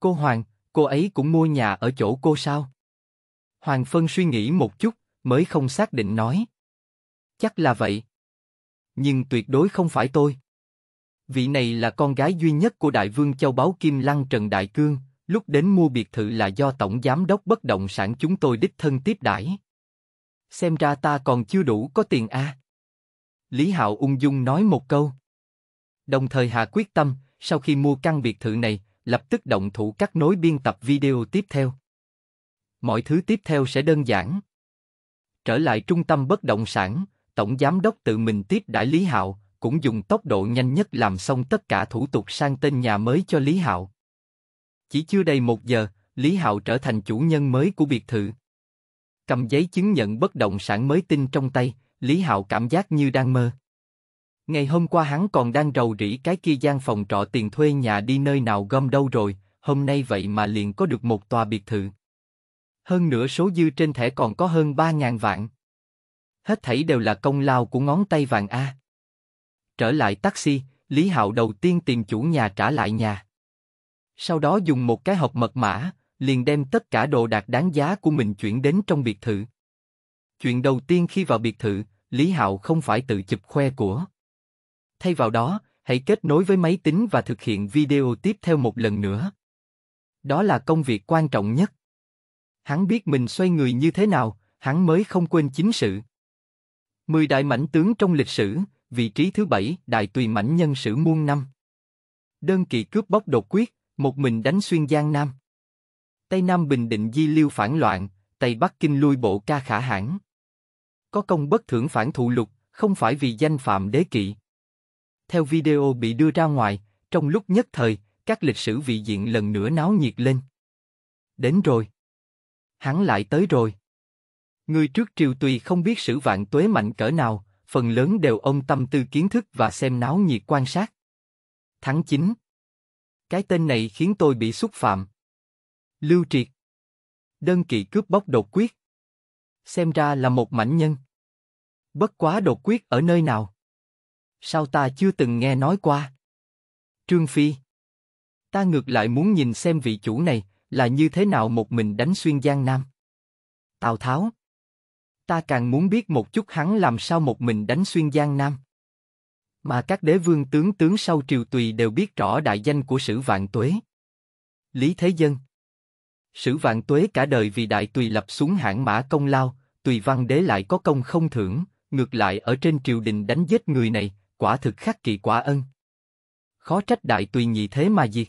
Cô Hoàng, cô ấy cũng mua nhà ở chỗ cô sao? Hoàng Phân suy nghĩ một chút, mới không xác định nói. Chắc là vậy. Nhưng tuyệt đối không phải tôi. Vị này là con gái duy nhất của đại vương châu báu Kim Lăng Trần Đại Cương, lúc đến mua biệt thự là do tổng giám đốc bất động sản chúng tôi đích thân tiếp đãi. Xem ra ta còn chưa đủ có tiền a. À. Lý Hạo ung dung nói một câu. Đồng thời hạ quyết tâm, sau khi mua căn biệt thự này, lập tức động thủ cắt nối biên tập video tiếp theo. Mọi thứ tiếp theo sẽ đơn giản. Trở lại trung tâm bất động sản, tổng giám đốc tự mình tiếp đãi Lý Hạo, cũng dùng tốc độ nhanh nhất làm xong tất cả thủ tục sang tên nhà mới cho Lý Hạo. Chỉ chưa đầy một giờ, Lý Hạo trở thành chủ nhân mới của biệt thự. Cầm giấy chứng nhận bất động sản mới tinh trong tay, Lý Hạo cảm giác như đang mơ. Ngày hôm qua hắn còn đang rầu rĩ cái kia gian phòng trọ tiền thuê nhà đi nơi nào gom đâu rồi, hôm nay vậy mà liền có được một tòa biệt thự. Hơn nữa số dư trên thẻ còn có hơn 3.000 vạn. Hết thảy đều là công lao của ngón tay vàng A. Trở lại taxi, Lý Hạo đầu tiên tìm chủ nhà trả lại nhà. Sau đó dùng một cái hộp mật mã, liền đem tất cả đồ đạc đáng giá của mình chuyển đến trong biệt thự. Chuyện đầu tiên khi vào biệt thự, Lý Hạo không phải tự chụp khoe của. Thay vào đó, hãy kết nối với máy tính và thực hiện video tiếp theo một lần nữa. Đó là công việc quan trọng nhất. Hắn biết mình xoay người như thế nào, hắn mới không quên chính sự. Mười đại mãnh tướng trong lịch sử, vị trí thứ bảy, đại tùy mãnh nhân sử muôn năm. Đơn kỳ cướp bóc đột quyết, một mình đánh xuyên Giang Nam. Tây Nam Bình Định di lưu phản loạn, Tây Bắc Kinh lui bộ ca khả hãn. Có công bất thưởng phản thụ lục, không phải vì danh phạm đế kỵ. Theo video bị đưa ra ngoài, trong lúc nhất thời, các lịch sử vị diện lần nữa náo nhiệt lên. Đến rồi. Hắn lại tới rồi. Người trước triều tùy không biết sử vạn tuế mạnh cỡ nào, phần lớn đều ông tâm tư kiến thức và xem náo nhiệt quan sát. Tháng 9 Cái tên này khiến tôi bị xúc phạm. Lưu Triệt Đơn kỵ cướp bóc đột quyết Xem ra là một mảnh nhân. Bất quá đột quyết ở nơi nào? Sao ta chưa từng nghe nói qua? Trương Phi Ta ngược lại muốn nhìn xem vị chủ này là như thế nào một mình đánh xuyên Giang Nam. Tào Tháo Ta càng muốn biết một chút hắn làm sao một mình đánh xuyên Giang Nam. Mà các đế vương tướng tướng sau triều tùy đều biết rõ đại danh của sử vạn tuế. Lý Thế Dân Sử vạn tuế cả đời vì đại tùy lập xuống hãng mã công lao, tùy văn đế lại có công không thưởng, ngược lại ở trên triều đình đánh giết người này, quả thực khắc kỳ quả ân. Khó trách đại tùy nhị thế mà diệt.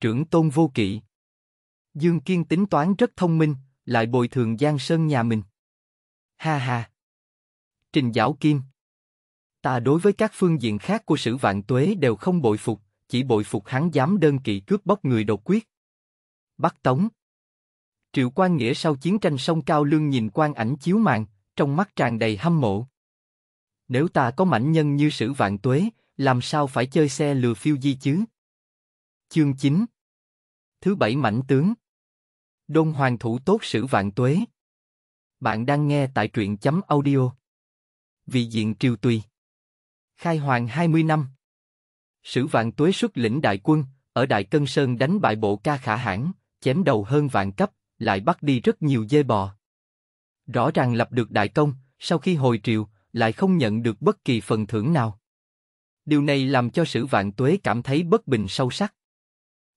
Trưởng tôn vô kỵ Dương Kiên tính toán rất thông minh, lại bồi thường Giang Sơn nhà mình. Ha ha. Trình Giảo Kim. Ta đối với các phương diện khác của sử vạn tuế đều không bội phục, chỉ bội phục hắn dám đơn kỵ cướp bóc người đột quyết. Bắc Tống. Triệu Quan Nghĩa sau chiến tranh sông Cao Lương nhìn quan ảnh chiếu mạng, trong mắt tràn đầy hâm mộ. Nếu ta có mảnh nhân như sử vạn tuế, làm sao phải chơi xe lừa phiêu di chứ? Chương 9 Thứ bảy mảnh tướng Đôn hoàng thủ tốt sử vạn tuế bạn đang nghe tại truyện chấm audio. Vì diện triều tùy. Khai hoàng 20 năm. Sử vạn tuế xuất lĩnh đại quân, ở Đại Cân Sơn đánh bại bộ ca khả hãn, chém đầu hơn vạn cấp, lại bắt đi rất nhiều dê bò. Rõ ràng lập được đại công, sau khi hồi triều, lại không nhận được bất kỳ phần thưởng nào. Điều này làm cho sử vạn tuế cảm thấy bất bình sâu sắc.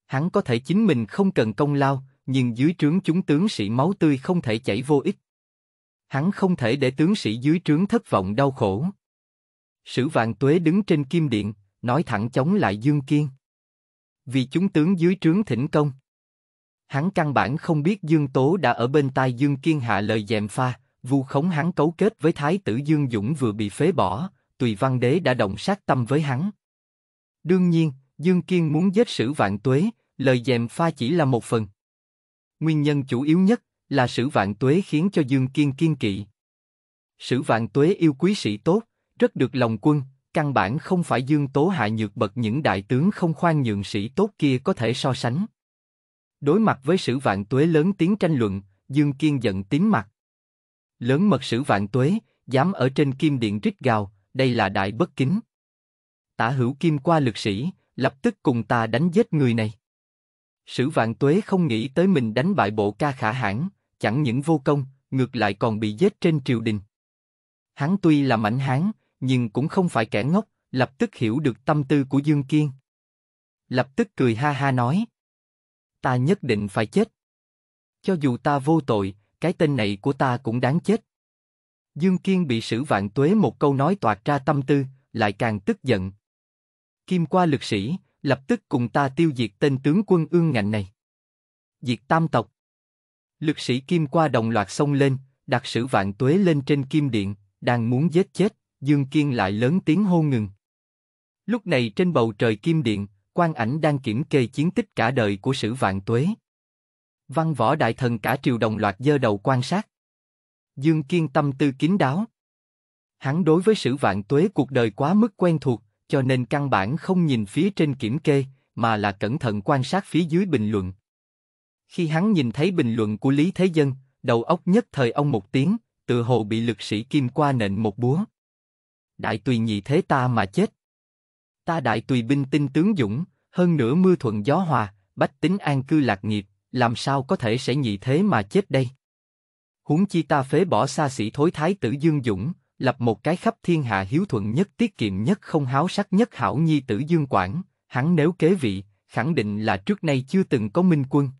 Hắn có thể chính mình không cần công lao, nhưng dưới trướng chúng tướng sĩ máu tươi không thể chảy vô ích hắn không thể để tướng sĩ dưới trướng thất vọng đau khổ. Sử vạn tuế đứng trên kim điện, nói thẳng chống lại Dương Kiên. Vì chúng tướng dưới trướng thỉnh công. Hắn căn bản không biết Dương Tố đã ở bên tai Dương Kiên hạ lời dèm pha, vu khống hắn cấu kết với Thái tử Dương Dũng vừa bị phế bỏ, Tùy Văn Đế đã động sát tâm với hắn. Đương nhiên, Dương Kiên muốn giết sử vạn tuế, lời dèm pha chỉ là một phần. Nguyên nhân chủ yếu nhất là sử vạn tuế khiến cho Dương Kiên kiên kỵ. Sử vạn tuế yêu quý sĩ tốt, rất được lòng quân, căn bản không phải Dương Tố hại nhược bậc những đại tướng không khoan nhượng sĩ tốt kia có thể so sánh. Đối mặt với sử vạn tuế lớn tiếng tranh luận, Dương Kiên giận tím mặt. Lớn mật sử vạn tuế, dám ở trên kim điện rít gào, đây là đại bất kính. Tả hữu kim qua lực sĩ, lập tức cùng ta đánh giết người này. Sử vạn tuế không nghĩ tới mình đánh bại bộ ca khả hãn, chẳng những vô công, ngược lại còn bị giết trên triều đình. Hắn tuy là mãnh hán, nhưng cũng không phải kẻ ngốc, lập tức hiểu được tâm tư của Dương Kiên. Lập tức cười ha ha nói, ta nhất định phải chết. Cho dù ta vô tội, cái tên này của ta cũng đáng chết. Dương Kiên bị sử vạn tuế một câu nói toạt ra tâm tư, lại càng tức giận. Kim qua lực sĩ, lập tức cùng ta tiêu diệt tên tướng quân ương ngạnh này. Diệt tam tộc. Lực sĩ kim qua đồng loạt xông lên, đặt sử vạn tuế lên trên kim điện, đang muốn giết chết, Dương Kiên lại lớn tiếng hô ngừng. Lúc này trên bầu trời kim điện, quan ảnh đang kiểm kê chiến tích cả đời của sử vạn tuế. Văn võ đại thần cả triều đồng loạt dơ đầu quan sát. Dương Kiên tâm tư kín đáo. Hắn đối với sử vạn tuế cuộc đời quá mức quen thuộc, cho nên căn bản không nhìn phía trên kiểm kê, mà là cẩn thận quan sát phía dưới bình luận. Khi hắn nhìn thấy bình luận của Lý Thế Dân, đầu óc nhất thời ông một tiếng, tự hồ bị lực sĩ kim qua nện một búa. Đại tùy nhị thế ta mà chết. Ta đại tùy binh tinh tướng dũng, hơn nữa mưa thuận gió hòa, bách tính an cư lạc nghiệp, làm sao có thể sẽ nhị thế mà chết đây? Huống chi ta phế bỏ xa sĩ thối thái tử Dương Dũng, lập một cái khắp thiên hạ hiếu thuận nhất tiết kiệm nhất không háo sắc nhất hảo nhi tử Dương Quảng, hắn nếu kế vị, khẳng định là trước nay chưa từng có minh quân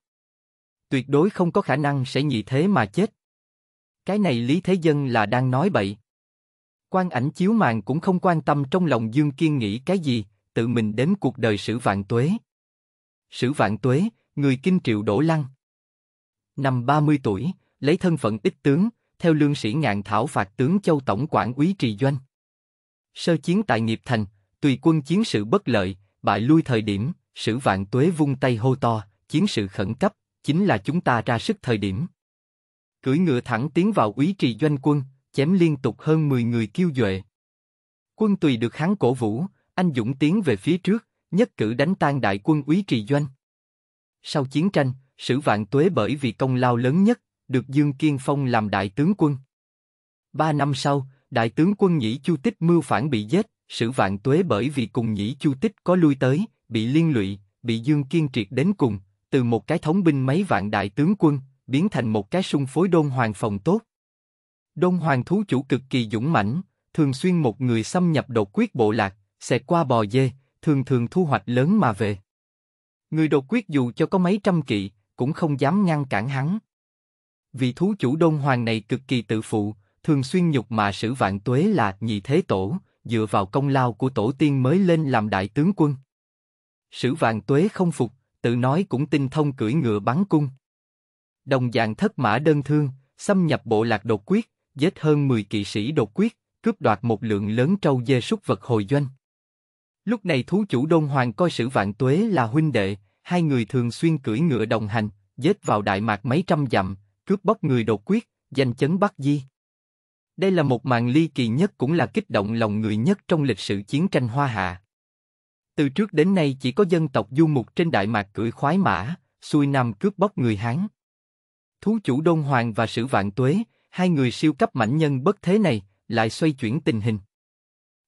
tuyệt đối không có khả năng sẽ nhị thế mà chết. Cái này Lý Thế Dân là đang nói bậy. Quan ảnh chiếu màn cũng không quan tâm trong lòng Dương Kiên nghĩ cái gì, tự mình đến cuộc đời sử vạn tuế. Sử vạn tuế, người kinh triệu đổ lăng. Năm 30 tuổi, lấy thân phận ít tướng, theo lương sĩ ngạn thảo phạt tướng châu tổng quản úy trì doanh. Sơ chiến tại nghiệp thành, tùy quân chiến sự bất lợi, bại lui thời điểm, sử vạn tuế vung tay hô to, chiến sự khẩn cấp, chính là chúng ta ra sức thời điểm. Cưỡi ngựa thẳng tiến vào úy trì doanh quân, chém liên tục hơn 10 người kiêu duệ. Quân tùy được hắn cổ vũ, anh dũng tiến về phía trước, nhất cử đánh tan đại quân úy trì doanh. Sau chiến tranh, sử vạn tuế bởi vì công lao lớn nhất, được Dương Kiên Phong làm đại tướng quân. Ba năm sau, đại tướng quân Nhĩ Chu Tích mưu phản bị giết, sử vạn tuế bởi vì cùng Nhĩ Chu Tích có lui tới, bị liên lụy, bị Dương Kiên triệt đến cùng, từ một cái thống binh mấy vạn đại tướng quân, biến thành một cái sung phối đôn hoàng phòng tốt. Đôn hoàng thú chủ cực kỳ dũng mãnh, thường xuyên một người xâm nhập đột quyết bộ lạc, sẽ qua bò dê, thường thường thu hoạch lớn mà về. Người đột quyết dù cho có mấy trăm kỵ, cũng không dám ngăn cản hắn. vì thú chủ đôn hoàng này cực kỳ tự phụ, thường xuyên nhục mà sử vạn tuế là nhị thế tổ, dựa vào công lao của tổ tiên mới lên làm đại tướng quân. Sử vạn tuế không phục, tự nói cũng tinh thông cưỡi ngựa bắn cung. Đồng dạng thất mã đơn thương, xâm nhập bộ lạc đột quyết, giết hơn 10 kỵ sĩ đột quyết, cướp đoạt một lượng lớn trâu dê súc vật hồi doanh. Lúc này thú chủ Đôn Hoàng coi sử vạn tuế là huynh đệ, hai người thường xuyên cưỡi ngựa đồng hành, giết vào Đại Mạc mấy trăm dặm, cướp bóc người đột quyết, danh chấn Bắc Di. Đây là một màn ly kỳ nhất cũng là kích động lòng người nhất trong lịch sử chiến tranh Hoa Hạ. Từ trước đến nay chỉ có dân tộc du mục trên Đại Mạc cưỡi khoái mã, xuôi nam cướp bóc người Hán. Thú chủ Đôn Hoàng và Sử Vạn Tuế, hai người siêu cấp mãnh nhân bất thế này, lại xoay chuyển tình hình.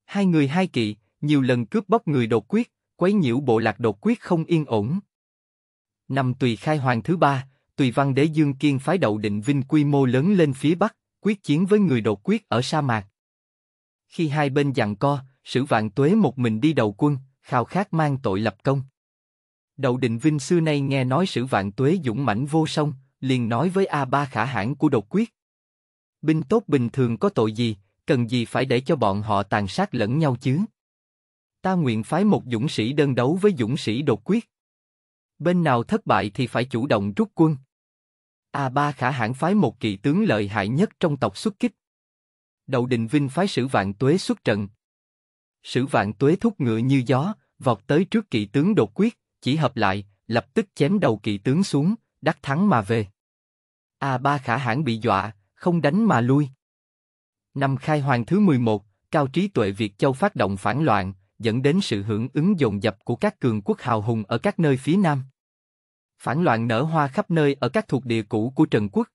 Hai người hai kỵ, nhiều lần cướp bóc người đột quyết, quấy nhiễu bộ lạc đột quyết không yên ổn. Năm Tùy Khai Hoàng thứ ba, Tùy Văn Đế Dương Kiên phái đậu định vinh quy mô lớn lên phía Bắc, quyết chiến với người đột quyết ở sa mạc. Khi hai bên giằng co, Sử Vạn Tuế một mình đi đầu quân, khao khát mang tội lập công. Đậu Định Vinh xưa nay nghe nói sử vạn tuế dũng mãnh vô song, liền nói với A Ba khả hãn của Độc quyết. Binh tốt bình thường có tội gì, cần gì phải để cho bọn họ tàn sát lẫn nhau chứ? Ta nguyện phái một dũng sĩ đơn đấu với dũng sĩ đột quyết. Bên nào thất bại thì phải chủ động rút quân. A Ba khả hãn phái một kỳ tướng lợi hại nhất trong tộc xuất kích. Đậu Định Vinh phái sử vạn tuế xuất trận, Sử vạn tuế thúc ngựa như gió, vọt tới trước kỵ tướng đột quyết, chỉ hợp lại, lập tức chém đầu kỵ tướng xuống, đắc thắng mà về. A ba khả hãn bị dọa, không đánh mà lui. Năm khai hoàng thứ 11, cao trí tuệ Việt Châu phát động phản loạn, dẫn đến sự hưởng ứng dồn dập của các cường quốc hào hùng ở các nơi phía Nam. Phản loạn nở hoa khắp nơi ở các thuộc địa cũ của Trần Quốc.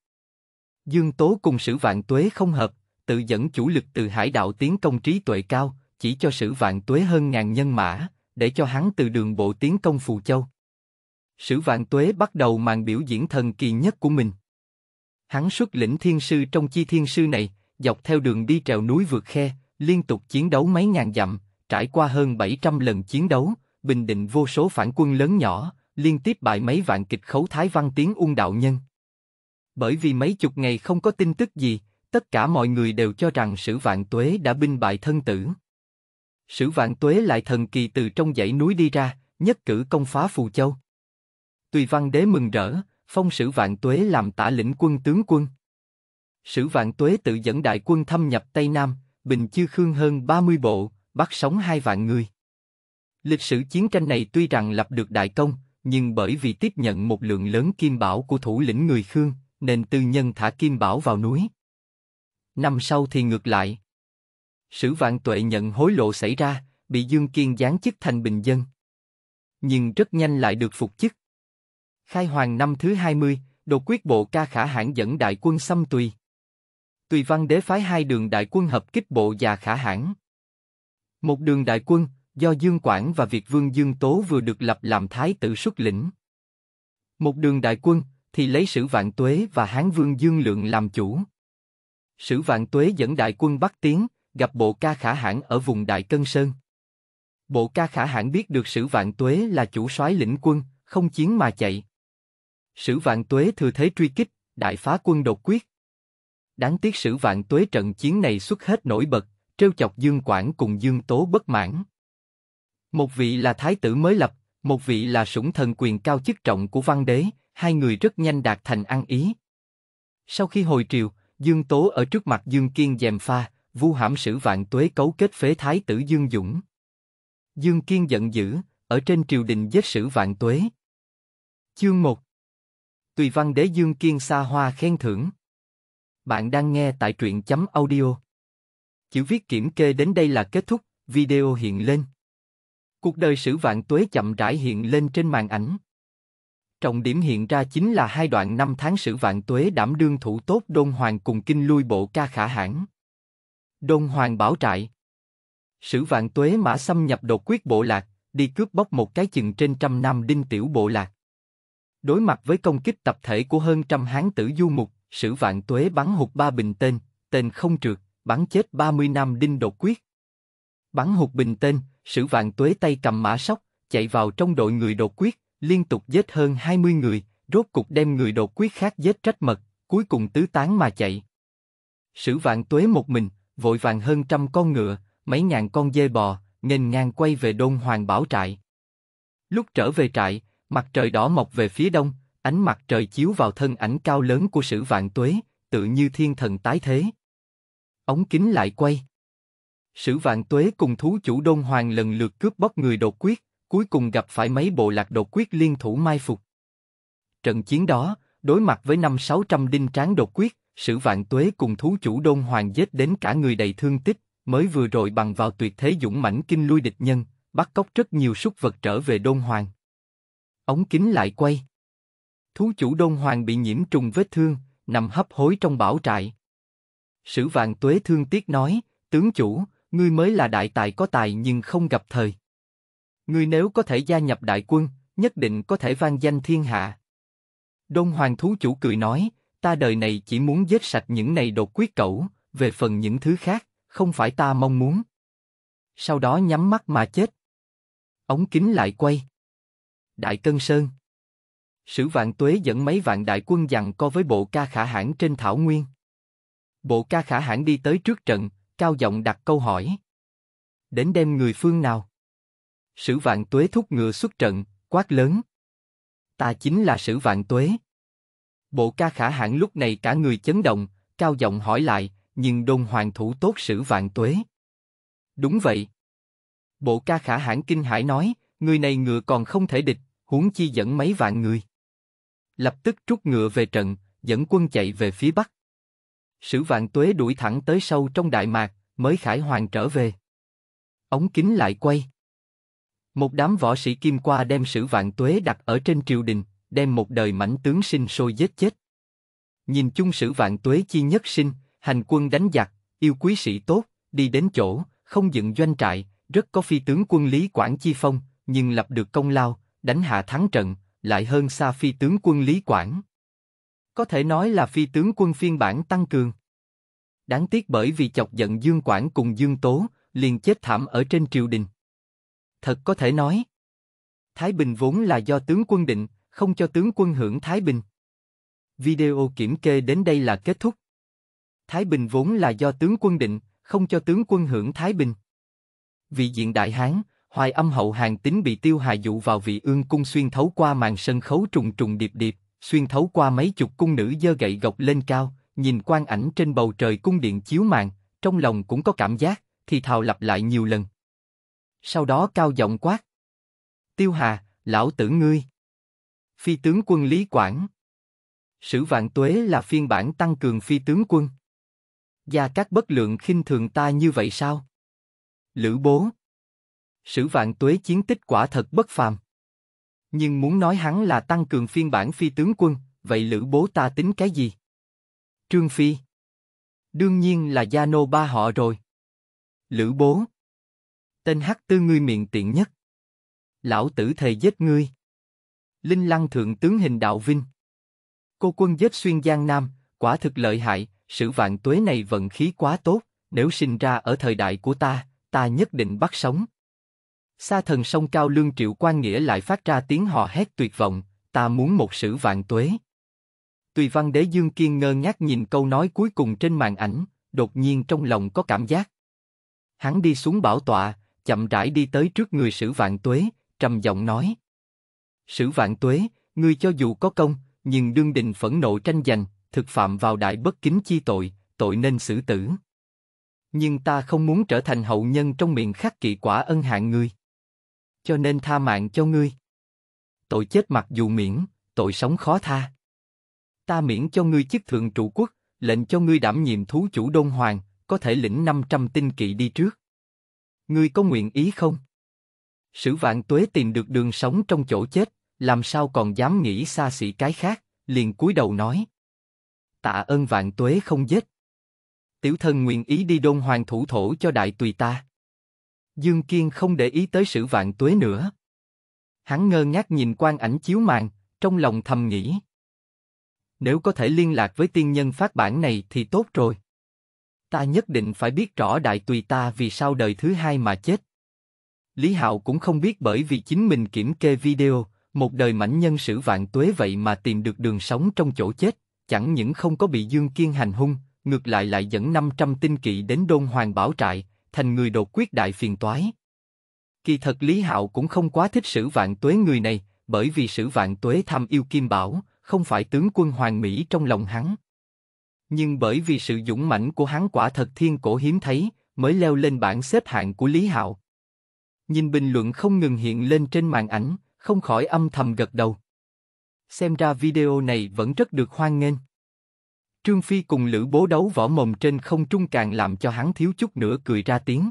Dương Tố cùng sử vạn tuế không hợp, tự dẫn chủ lực từ hải đạo tiến công trí tuệ cao, chỉ cho sử vạn tuế hơn ngàn nhân mã, để cho hắn từ đường bộ tiến công Phù Châu. Sử vạn tuế bắt đầu màn biểu diễn thần kỳ nhất của mình. Hắn xuất lĩnh thiên sư trong chi thiên sư này, dọc theo đường đi trèo núi vượt khe, liên tục chiến đấu mấy ngàn dặm, trải qua hơn 700 lần chiến đấu, bình định vô số phản quân lớn nhỏ, liên tiếp bại mấy vạn kịch khấu thái văn tiến ung đạo nhân. Bởi vì mấy chục ngày không có tin tức gì, tất cả mọi người đều cho rằng sử vạn tuế đã binh bại thân tử. Sử vạn tuế lại thần kỳ từ trong dãy núi đi ra, nhất cử công phá Phù Châu. Tùy văn đế mừng rỡ, phong sử vạn tuế làm tả lĩnh quân tướng quân. Sử vạn tuế tự dẫn đại quân thâm nhập Tây Nam, bình chư khương hơn 30 bộ, bắt sống hai vạn người. Lịch sử chiến tranh này tuy rằng lập được đại công, nhưng bởi vì tiếp nhận một lượng lớn kim bảo của thủ lĩnh người Khương, nên tư nhân thả kim bảo vào núi. Năm sau thì ngược lại, Sử vạn tuệ nhận hối lộ xảy ra, bị Dương Kiên giáng chức thành bình dân. Nhưng rất nhanh lại được phục chức. Khai hoàng năm thứ 20, đột quyết bộ ca khả hãn dẫn đại quân xâm Tùy. Tùy văn đế phái hai đường đại quân hợp kích bộ và khả hãn. Một đường đại quân, do Dương Quảng và Việt Vương Dương Tố vừa được lập làm thái tử xuất lĩnh. Một đường đại quân, thì lấy sử vạn tuế và Hán Vương Dương Lượng làm chủ. Sử vạn tuế dẫn đại quân bắc tiến, gặp bộ ca khả hãn ở vùng Đại Cân Sơn. Bộ ca khả hãn biết được sử vạn tuế là chủ soái lĩnh quân, không chiến mà chạy. Sử vạn tuế thừa thế truy kích, đại phá quân đột quyết. Đáng tiếc sử vạn tuế trận chiến này xuất hết nổi bật, trêu chọc Dương quản cùng Dương Tố bất mãn. Một vị là thái tử mới lập, một vị là sủng thần quyền cao chức trọng của văn đế, hai người rất nhanh đạt thành ăn ý. Sau khi hồi triều, Dương Tố ở trước mặt Dương Kiên dèm pha, vu hãm sử vạn tuế cấu kết phế thái tử Dương Dũng. Dương Kiên giận dữ, ở trên triều đình giết sử vạn tuế. Chương 1 Tùy văn đế Dương Kiên xa hoa khen thưởng. Bạn đang nghe tại truyện chấm audio. Chữ viết kiểm kê đến đây là kết thúc, video hiện lên. Cuộc đời sử vạn tuế chậm rãi hiện lên trên màn ảnh. Trọng điểm hiện ra chính là hai đoạn năm tháng sử vạn tuế đảm đương thủ tốt đôn hoàng cùng kinh lui bộ ca khả hãn. Đôn Hoàng Bảo Trại Sử vạn tuế mã xâm nhập đột quyết bộ lạc, đi cướp bóc một cái chừng trên trăm năm đinh tiểu bộ lạc. Đối mặt với công kích tập thể của hơn trăm hán tử du mục, sử vạn tuế bắn hụt ba bình tên, tên không trượt, bắn chết ba mươi năm đinh đột quyết. Bắn hụt bình tên, sử vạn tuế tay cầm mã sóc, chạy vào trong đội người đột quyết, liên tục giết hơn hai mươi người, rốt cục đem người đột quyết khác giết trách mật, cuối cùng tứ tán mà chạy. Sử vạn tuế một mình, vội vàng hơn trăm con ngựa, mấy ngàn con dê bò, nghênh ngang quay về đôn hoàng bảo trại. Lúc trở về trại, mặt trời đỏ mọc về phía đông, ánh mặt trời chiếu vào thân ảnh cao lớn của sử vạn tuế, tự như thiên thần tái thế. Ống kính lại quay. Sử vạn tuế cùng thú chủ đôn hoàng lần lượt cướp bóc người đột quyết, cuối cùng gặp phải mấy bộ lạc đột quyết liên thủ mai phục. Trận chiến đó, đối mặt với năm sáu trăm đinh tráng đột quyết, sử vạn tuế cùng thú chủ đôn hoàng giết đến cả người đầy thương tích, mới vừa rồi bằng vào tuyệt thế dũng mãnh kinh lui địch nhân, bắt cóc rất nhiều súc vật trở về đôn hoàng. Ống kính lại quay. Thú chủ đôn hoàng bị nhiễm trùng vết thương, nằm hấp hối trong bảo trại. Sử vạn tuế thương tiếc nói, tướng chủ, ngươi mới là đại tài có tài nhưng không gặp thời. Ngươi nếu có thể gia nhập đại quân, nhất định có thể vang danh thiên hạ. Đông Hoàng thú chủ cười nói, ta đời này chỉ muốn giết sạch những này đột quyết cẩu, về phần những thứ khác, không phải ta mong muốn. Sau đó nhắm mắt mà chết. Ống kính lại quay. Đại Cân Sơn Sử vạn tuế dẫn mấy vạn đại quân dằn co với bộ ca khả hãn trên thảo nguyên. Bộ ca khả hãn đi tới trước trận, cao giọng đặt câu hỏi. Đến đem người phương nào? Sử vạn tuế thúc ngựa xuất trận, quát lớn. Ta chính là sử vạn tuế. Bộ ca khả hãn lúc này cả người chấn động, cao giọng hỏi lại, nhưng đôn hoàng thủ tốt sử vạn tuế. Đúng vậy. Bộ ca khả hãn kinh hải nói, người này ngựa còn không thể địch, huống chi dẫn mấy vạn người. Lập tức trút ngựa về trận, dẫn quân chạy về phía bắc. Sử vạn tuế đuổi thẳng tới sâu trong đại mạc, mới khải hoàng trở về. Ống kính lại quay. Một đám võ sĩ kim qua đem sử vạn tuế đặt ở trên triều đình, đem một đời mãnh tướng sinh sôi giết chết. Nhìn chung sử vạn tuế chi nhất sinh, hành quân đánh giặc, yêu quý sĩ tốt, đi đến chỗ, không dựng doanh trại, rất có phi tướng quân Lý Quảng chi phong, nhưng lập được công lao, đánh hạ thắng trận, lại hơn xa phi tướng quân Lý Quảng. Có thể nói là phi tướng quân phiên bản tăng cường. Đáng tiếc bởi vì chọc giận Dương Quảng cùng Dương Tố, liền chết thảm ở trên triều đình. Thật có thể nói, Thái Bình vốn là do tướng quân định, không cho tướng quân hưởng Thái Bình. Video kiểm kê đến đây là kết thúc. Thái Bình vốn là do tướng quân định, không cho tướng quân hưởng Thái Bình. Vị diện Đại Hán, Hoài âm hậu hàng tính bị tiêu hà dụ vào vị ương cung xuyên thấu qua màn sân khấu trùng trùng điệp điệp, xuyên thấu qua mấy chục cung nữ dơ gậy gộc lên cao, nhìn quang ảnh trên bầu trời cung điện chiếu màn, trong lòng cũng có cảm giác, thì thào lặp lại nhiều lần. Sau đó cao giọng quát. Tiêu hà, lão tử ngươi. Phi tướng quân Lý Quảng. Sử vạn tuế là phiên bản tăng cường phi tướng quân. Gia các bất lượng khinh thường ta như vậy sao? Lữ bố. Sử vạn tuế chiến tích quả thật bất phàm. Nhưng muốn nói hắn là tăng cường phiên bản phi tướng quân, vậy lữ bố ta tính cái gì? Trương Phi. Đương nhiên là gia nô ba họ rồi. Lữ bố. Tên hắc tư ngươi miệng tiện nhất. Lão tử thề giết ngươi. Linh Lăng Thượng Tướng Hình Đạo Vinh. Cô quân giết xuyên Giang Nam, quả thực lợi hại, sự vạn tuế này vận khí quá tốt, nếu sinh ra ở thời đại của ta, ta nhất định bắt sống. Sa thần sông cao lương triệu quan nghĩa lại phát ra tiếng hò hét tuyệt vọng, ta muốn một sử vạn tuế. Tùy văn đế dương kiên ngơ ngác nhìn câu nói cuối cùng trên màn ảnh, đột nhiên trong lòng có cảm giác. Hắn đi xuống bảo tọa, chậm rãi đi tới trước người sử vạn tuế, trầm giọng nói. Sử vạn tuế, ngươi cho dù có công, nhưng đương đình phẫn nộ tranh giành, thực phạm vào đại bất kính chi tội, tội nên xử tử. Nhưng ta không muốn trở thành hậu nhân trong miệng khắc kỵ quả ân hạng ngươi. Cho nên tha mạng cho ngươi. Tội chết mặc dù miễn, tội sống khó tha. Ta miễn cho ngươi chức thượng trụ quốc, lệnh cho ngươi đảm nhiệm thú chủ đôn hoàng, có thể lĩnh 500 tinh kỵ đi trước. Ngươi có nguyện ý không? Sử vạn tuế tìm được đường sống trong chỗ chết, làm sao còn dám nghĩ xa xỉ cái khác, liền cúi đầu nói. Tạ ơn vạn tuế không giết. Tiểu thân nguyện ý đi đôn hoàng thủ thổ cho đại tùy ta. Dương Kiên không để ý tới sử vạn tuế nữa. Hắn ngơ ngác nhìn quan ảnh chiếu màn, trong lòng thầm nghĩ. Nếu có thể liên lạc với tiên nhân phát bản này thì tốt rồi. Ta nhất định phải biết rõ đại tùy ta vì sao đời thứ hai mà chết. Lý Hạo cũng không biết bởi vì chính mình kiểm kê video, một đời mảnh nhân sử vạn tuế vậy mà tìm được đường sống trong chỗ chết, chẳng những không có bị Dương Kiên hành hung, ngược lại lại dẫn 500 tinh kỵ đến đôn hoàng bảo trại, thành người đột quyết đại phiền toái. Kỳ thật Lý Hạo cũng không quá thích sử vạn tuế người này, bởi vì sử vạn tuế tham yêu Kim Bảo, không phải tướng quân Hoàng Mỹ trong lòng hắn. Nhưng bởi vì sự dũng mãnh của hắn quả thật thiên cổ hiếm thấy, mới leo lên bảng xếp hạng của Lý Hạo, Nhìn bình luận không ngừng hiện lên trên màn ảnh, không khỏi âm thầm gật đầu. Xem ra video này vẫn rất được hoan nghênh. Trương Phi cùng Lữ Bố đấu võ mồm trên không trung càng làm cho hắn thiếu chút nữa cười ra tiếng.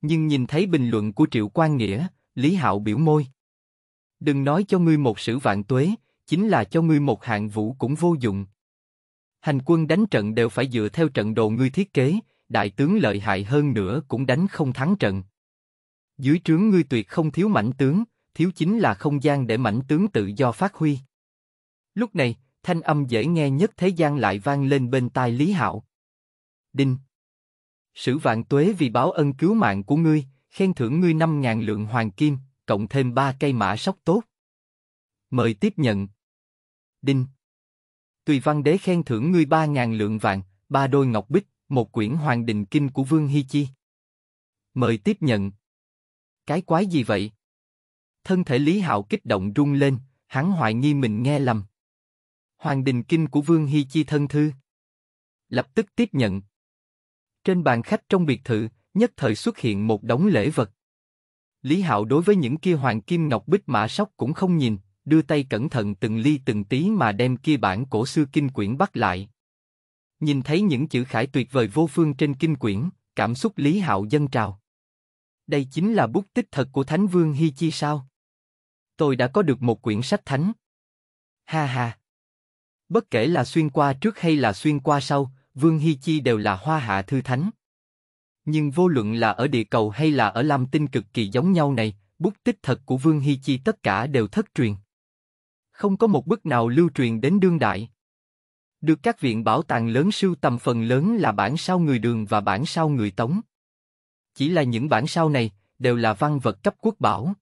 Nhưng nhìn thấy bình luận của Triệu Quang Nghĩa, Lý Hạo biểu môi. Đừng nói cho ngươi một sử vạn tuế, chính là cho ngươi một hạng vũ cũng vô dụng. Hành quân đánh trận đều phải dựa theo trận đồ ngươi thiết kế, đại tướng lợi hại hơn nữa cũng đánh không thắng trận. Dưới trướng ngươi tuyệt không thiếu mảnh tướng, thiếu chính là không gian để mảnh tướng tự do phát huy. Lúc này, thanh âm dễ nghe nhất thế gian lại vang lên bên tai Lý Hạo. Đinh! Sử vạn tuế vì báo ân cứu mạng của ngươi, khen thưởng ngươi 5.000 lượng hoàng kim, cộng thêm 3 cây mã sóc tốt. Mời tiếp nhận. Đinh! Tùy văn đế khen thưởng ngươi 3.000 lượng vàng, ba đôi ngọc bích, một quyển hoàng đình kinh của Vương Hy Chi. Mời tiếp nhận. Cái quái gì vậy? Thân thể Lý Hạo kích động rung lên, hắn hoài nghi mình nghe lầm. Hoàng đình kinh của Vương Hy Chi thân thư. Lập tức tiếp nhận. Trên bàn khách trong biệt thự, nhất thời xuất hiện một đống lễ vật. Lý Hạo đối với những kia hoàng kim ngọc bích mã sóc cũng không nhìn, đưa tay cẩn thận từng ly từng tí mà đem kia bản cổ xưa kinh quyển bắt lại. Nhìn thấy những chữ khải tuyệt vời vô phương trên kinh quyển, cảm xúc Lý Hạo dâng trào. Đây chính là bút tích thật của Thánh Vương Hi Chi sao? Tôi đã có được một quyển sách thánh. Ha ha. Bất kể là xuyên qua trước hay là xuyên qua sau, Vương Hi Chi đều là hoa hạ thư thánh. Nhưng vô luận là ở địa cầu hay là ở Lam Tinh cực kỳ giống nhau này, bút tích thật của Vương Hi Chi tất cả đều thất truyền. Không có một bức nào lưu truyền đến đương đại. Được các viện bảo tàng lớn sưu tầm phần lớn là bản sao người đường và bản sao người Tống. Chỉ là những bản sao này, đều là văn vật cấp quốc bảo.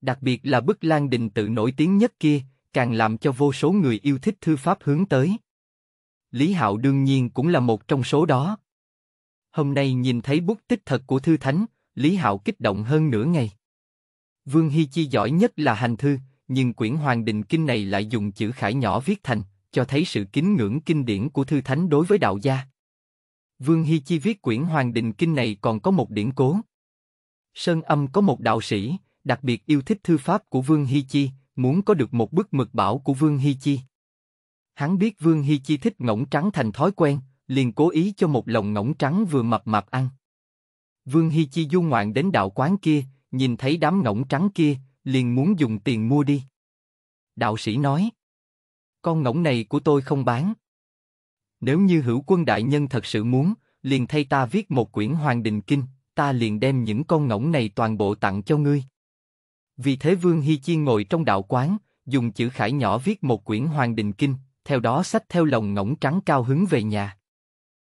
Đặc biệt là bức Lan Đình tự nổi tiếng nhất kia, càng làm cho vô số người yêu thích thư pháp hướng tới. Lý Hạo đương nhiên cũng là một trong số đó. Hôm nay nhìn thấy bút tích thật của thư thánh, Lý Hạo kích động hơn nửa ngày. Vương Hi Chi giỏi nhất là hành thư, nhưng quyển Hoàng Đình Kinh này lại dùng chữ khải nhỏ viết thành, cho thấy sự kính ngưỡng kinh điển của thư thánh đối với đạo gia. Vương Hy Chi viết quyển Hoàng Định Kinh này còn có một điển cố. Sơn Âm có một đạo sĩ, đặc biệt yêu thích thư pháp của Vương Hy Chi, muốn có được một bức mực bảo của Vương Hy Chi. Hắn biết Vương Hy Chi thích ngỗng trắng thành thói quen, liền cố ý cho một lồng ngỗng trắng vừa mập mạp ăn. Vương Hy Chi du ngoạn đến đạo quán kia, nhìn thấy đám ngỗng trắng kia, liền muốn dùng tiền mua đi. Đạo sĩ nói, con ngỗng này của tôi không bán nếu như hữu quân đại nhân thật sự muốn, liền thay ta viết một quyển hoàng đình kinh, ta liền đem những con ngỗng này toàn bộ tặng cho ngươi. Vì thế Vương Hy Chiên ngồi trong đạo quán, dùng chữ khải nhỏ viết một quyển hoàng đình kinh, theo đó sách theo lồng ngỗng trắng cao hứng về nhà.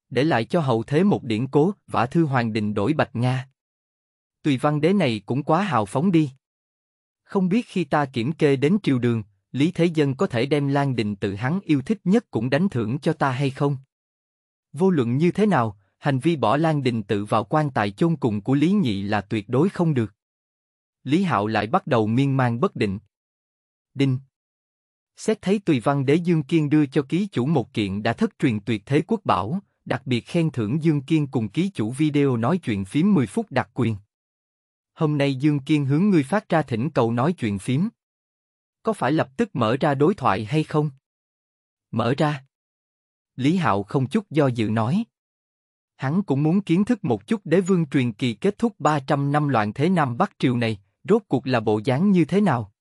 Để lại cho hậu thế một điển cố, vả thư hoàng đình đổi bạch Nga. Tùy văn đế này cũng quá hào phóng đi. Không biết khi ta kiểm kê đến triều đường, Lý Thế Dân có thể đem Lan Đình tự hắn yêu thích nhất cũng đánh thưởng cho ta hay không? Vô luận như thế nào, hành vi bỏ Lan Đình tự vào quan tài chôn cùng của Lý Nhị là tuyệt đối không được. Lý Hạo lại bắt đầu miên man bất định. Đinh. Xét thấy Tùy Văn Đế Dương Kiên đưa cho ký chủ một kiện đã thất truyền tuyệt thế quốc bảo, đặc biệt khen thưởng Dương Kiên cùng ký chủ video nói chuyện phím 10 phút đặc quyền. Hôm nay Dương Kiên hướng ngươi phát ra thỉnh cầu nói chuyện phím có phải lập tức mở ra đối thoại hay không? Mở ra. Lý Hạo không chút do dự nói. Hắn cũng muốn kiến thức một chút đế vương truyền kỳ kết thúc 300 năm loạn thế Nam Bắc Triều này, rốt cuộc là bộ dáng như thế nào.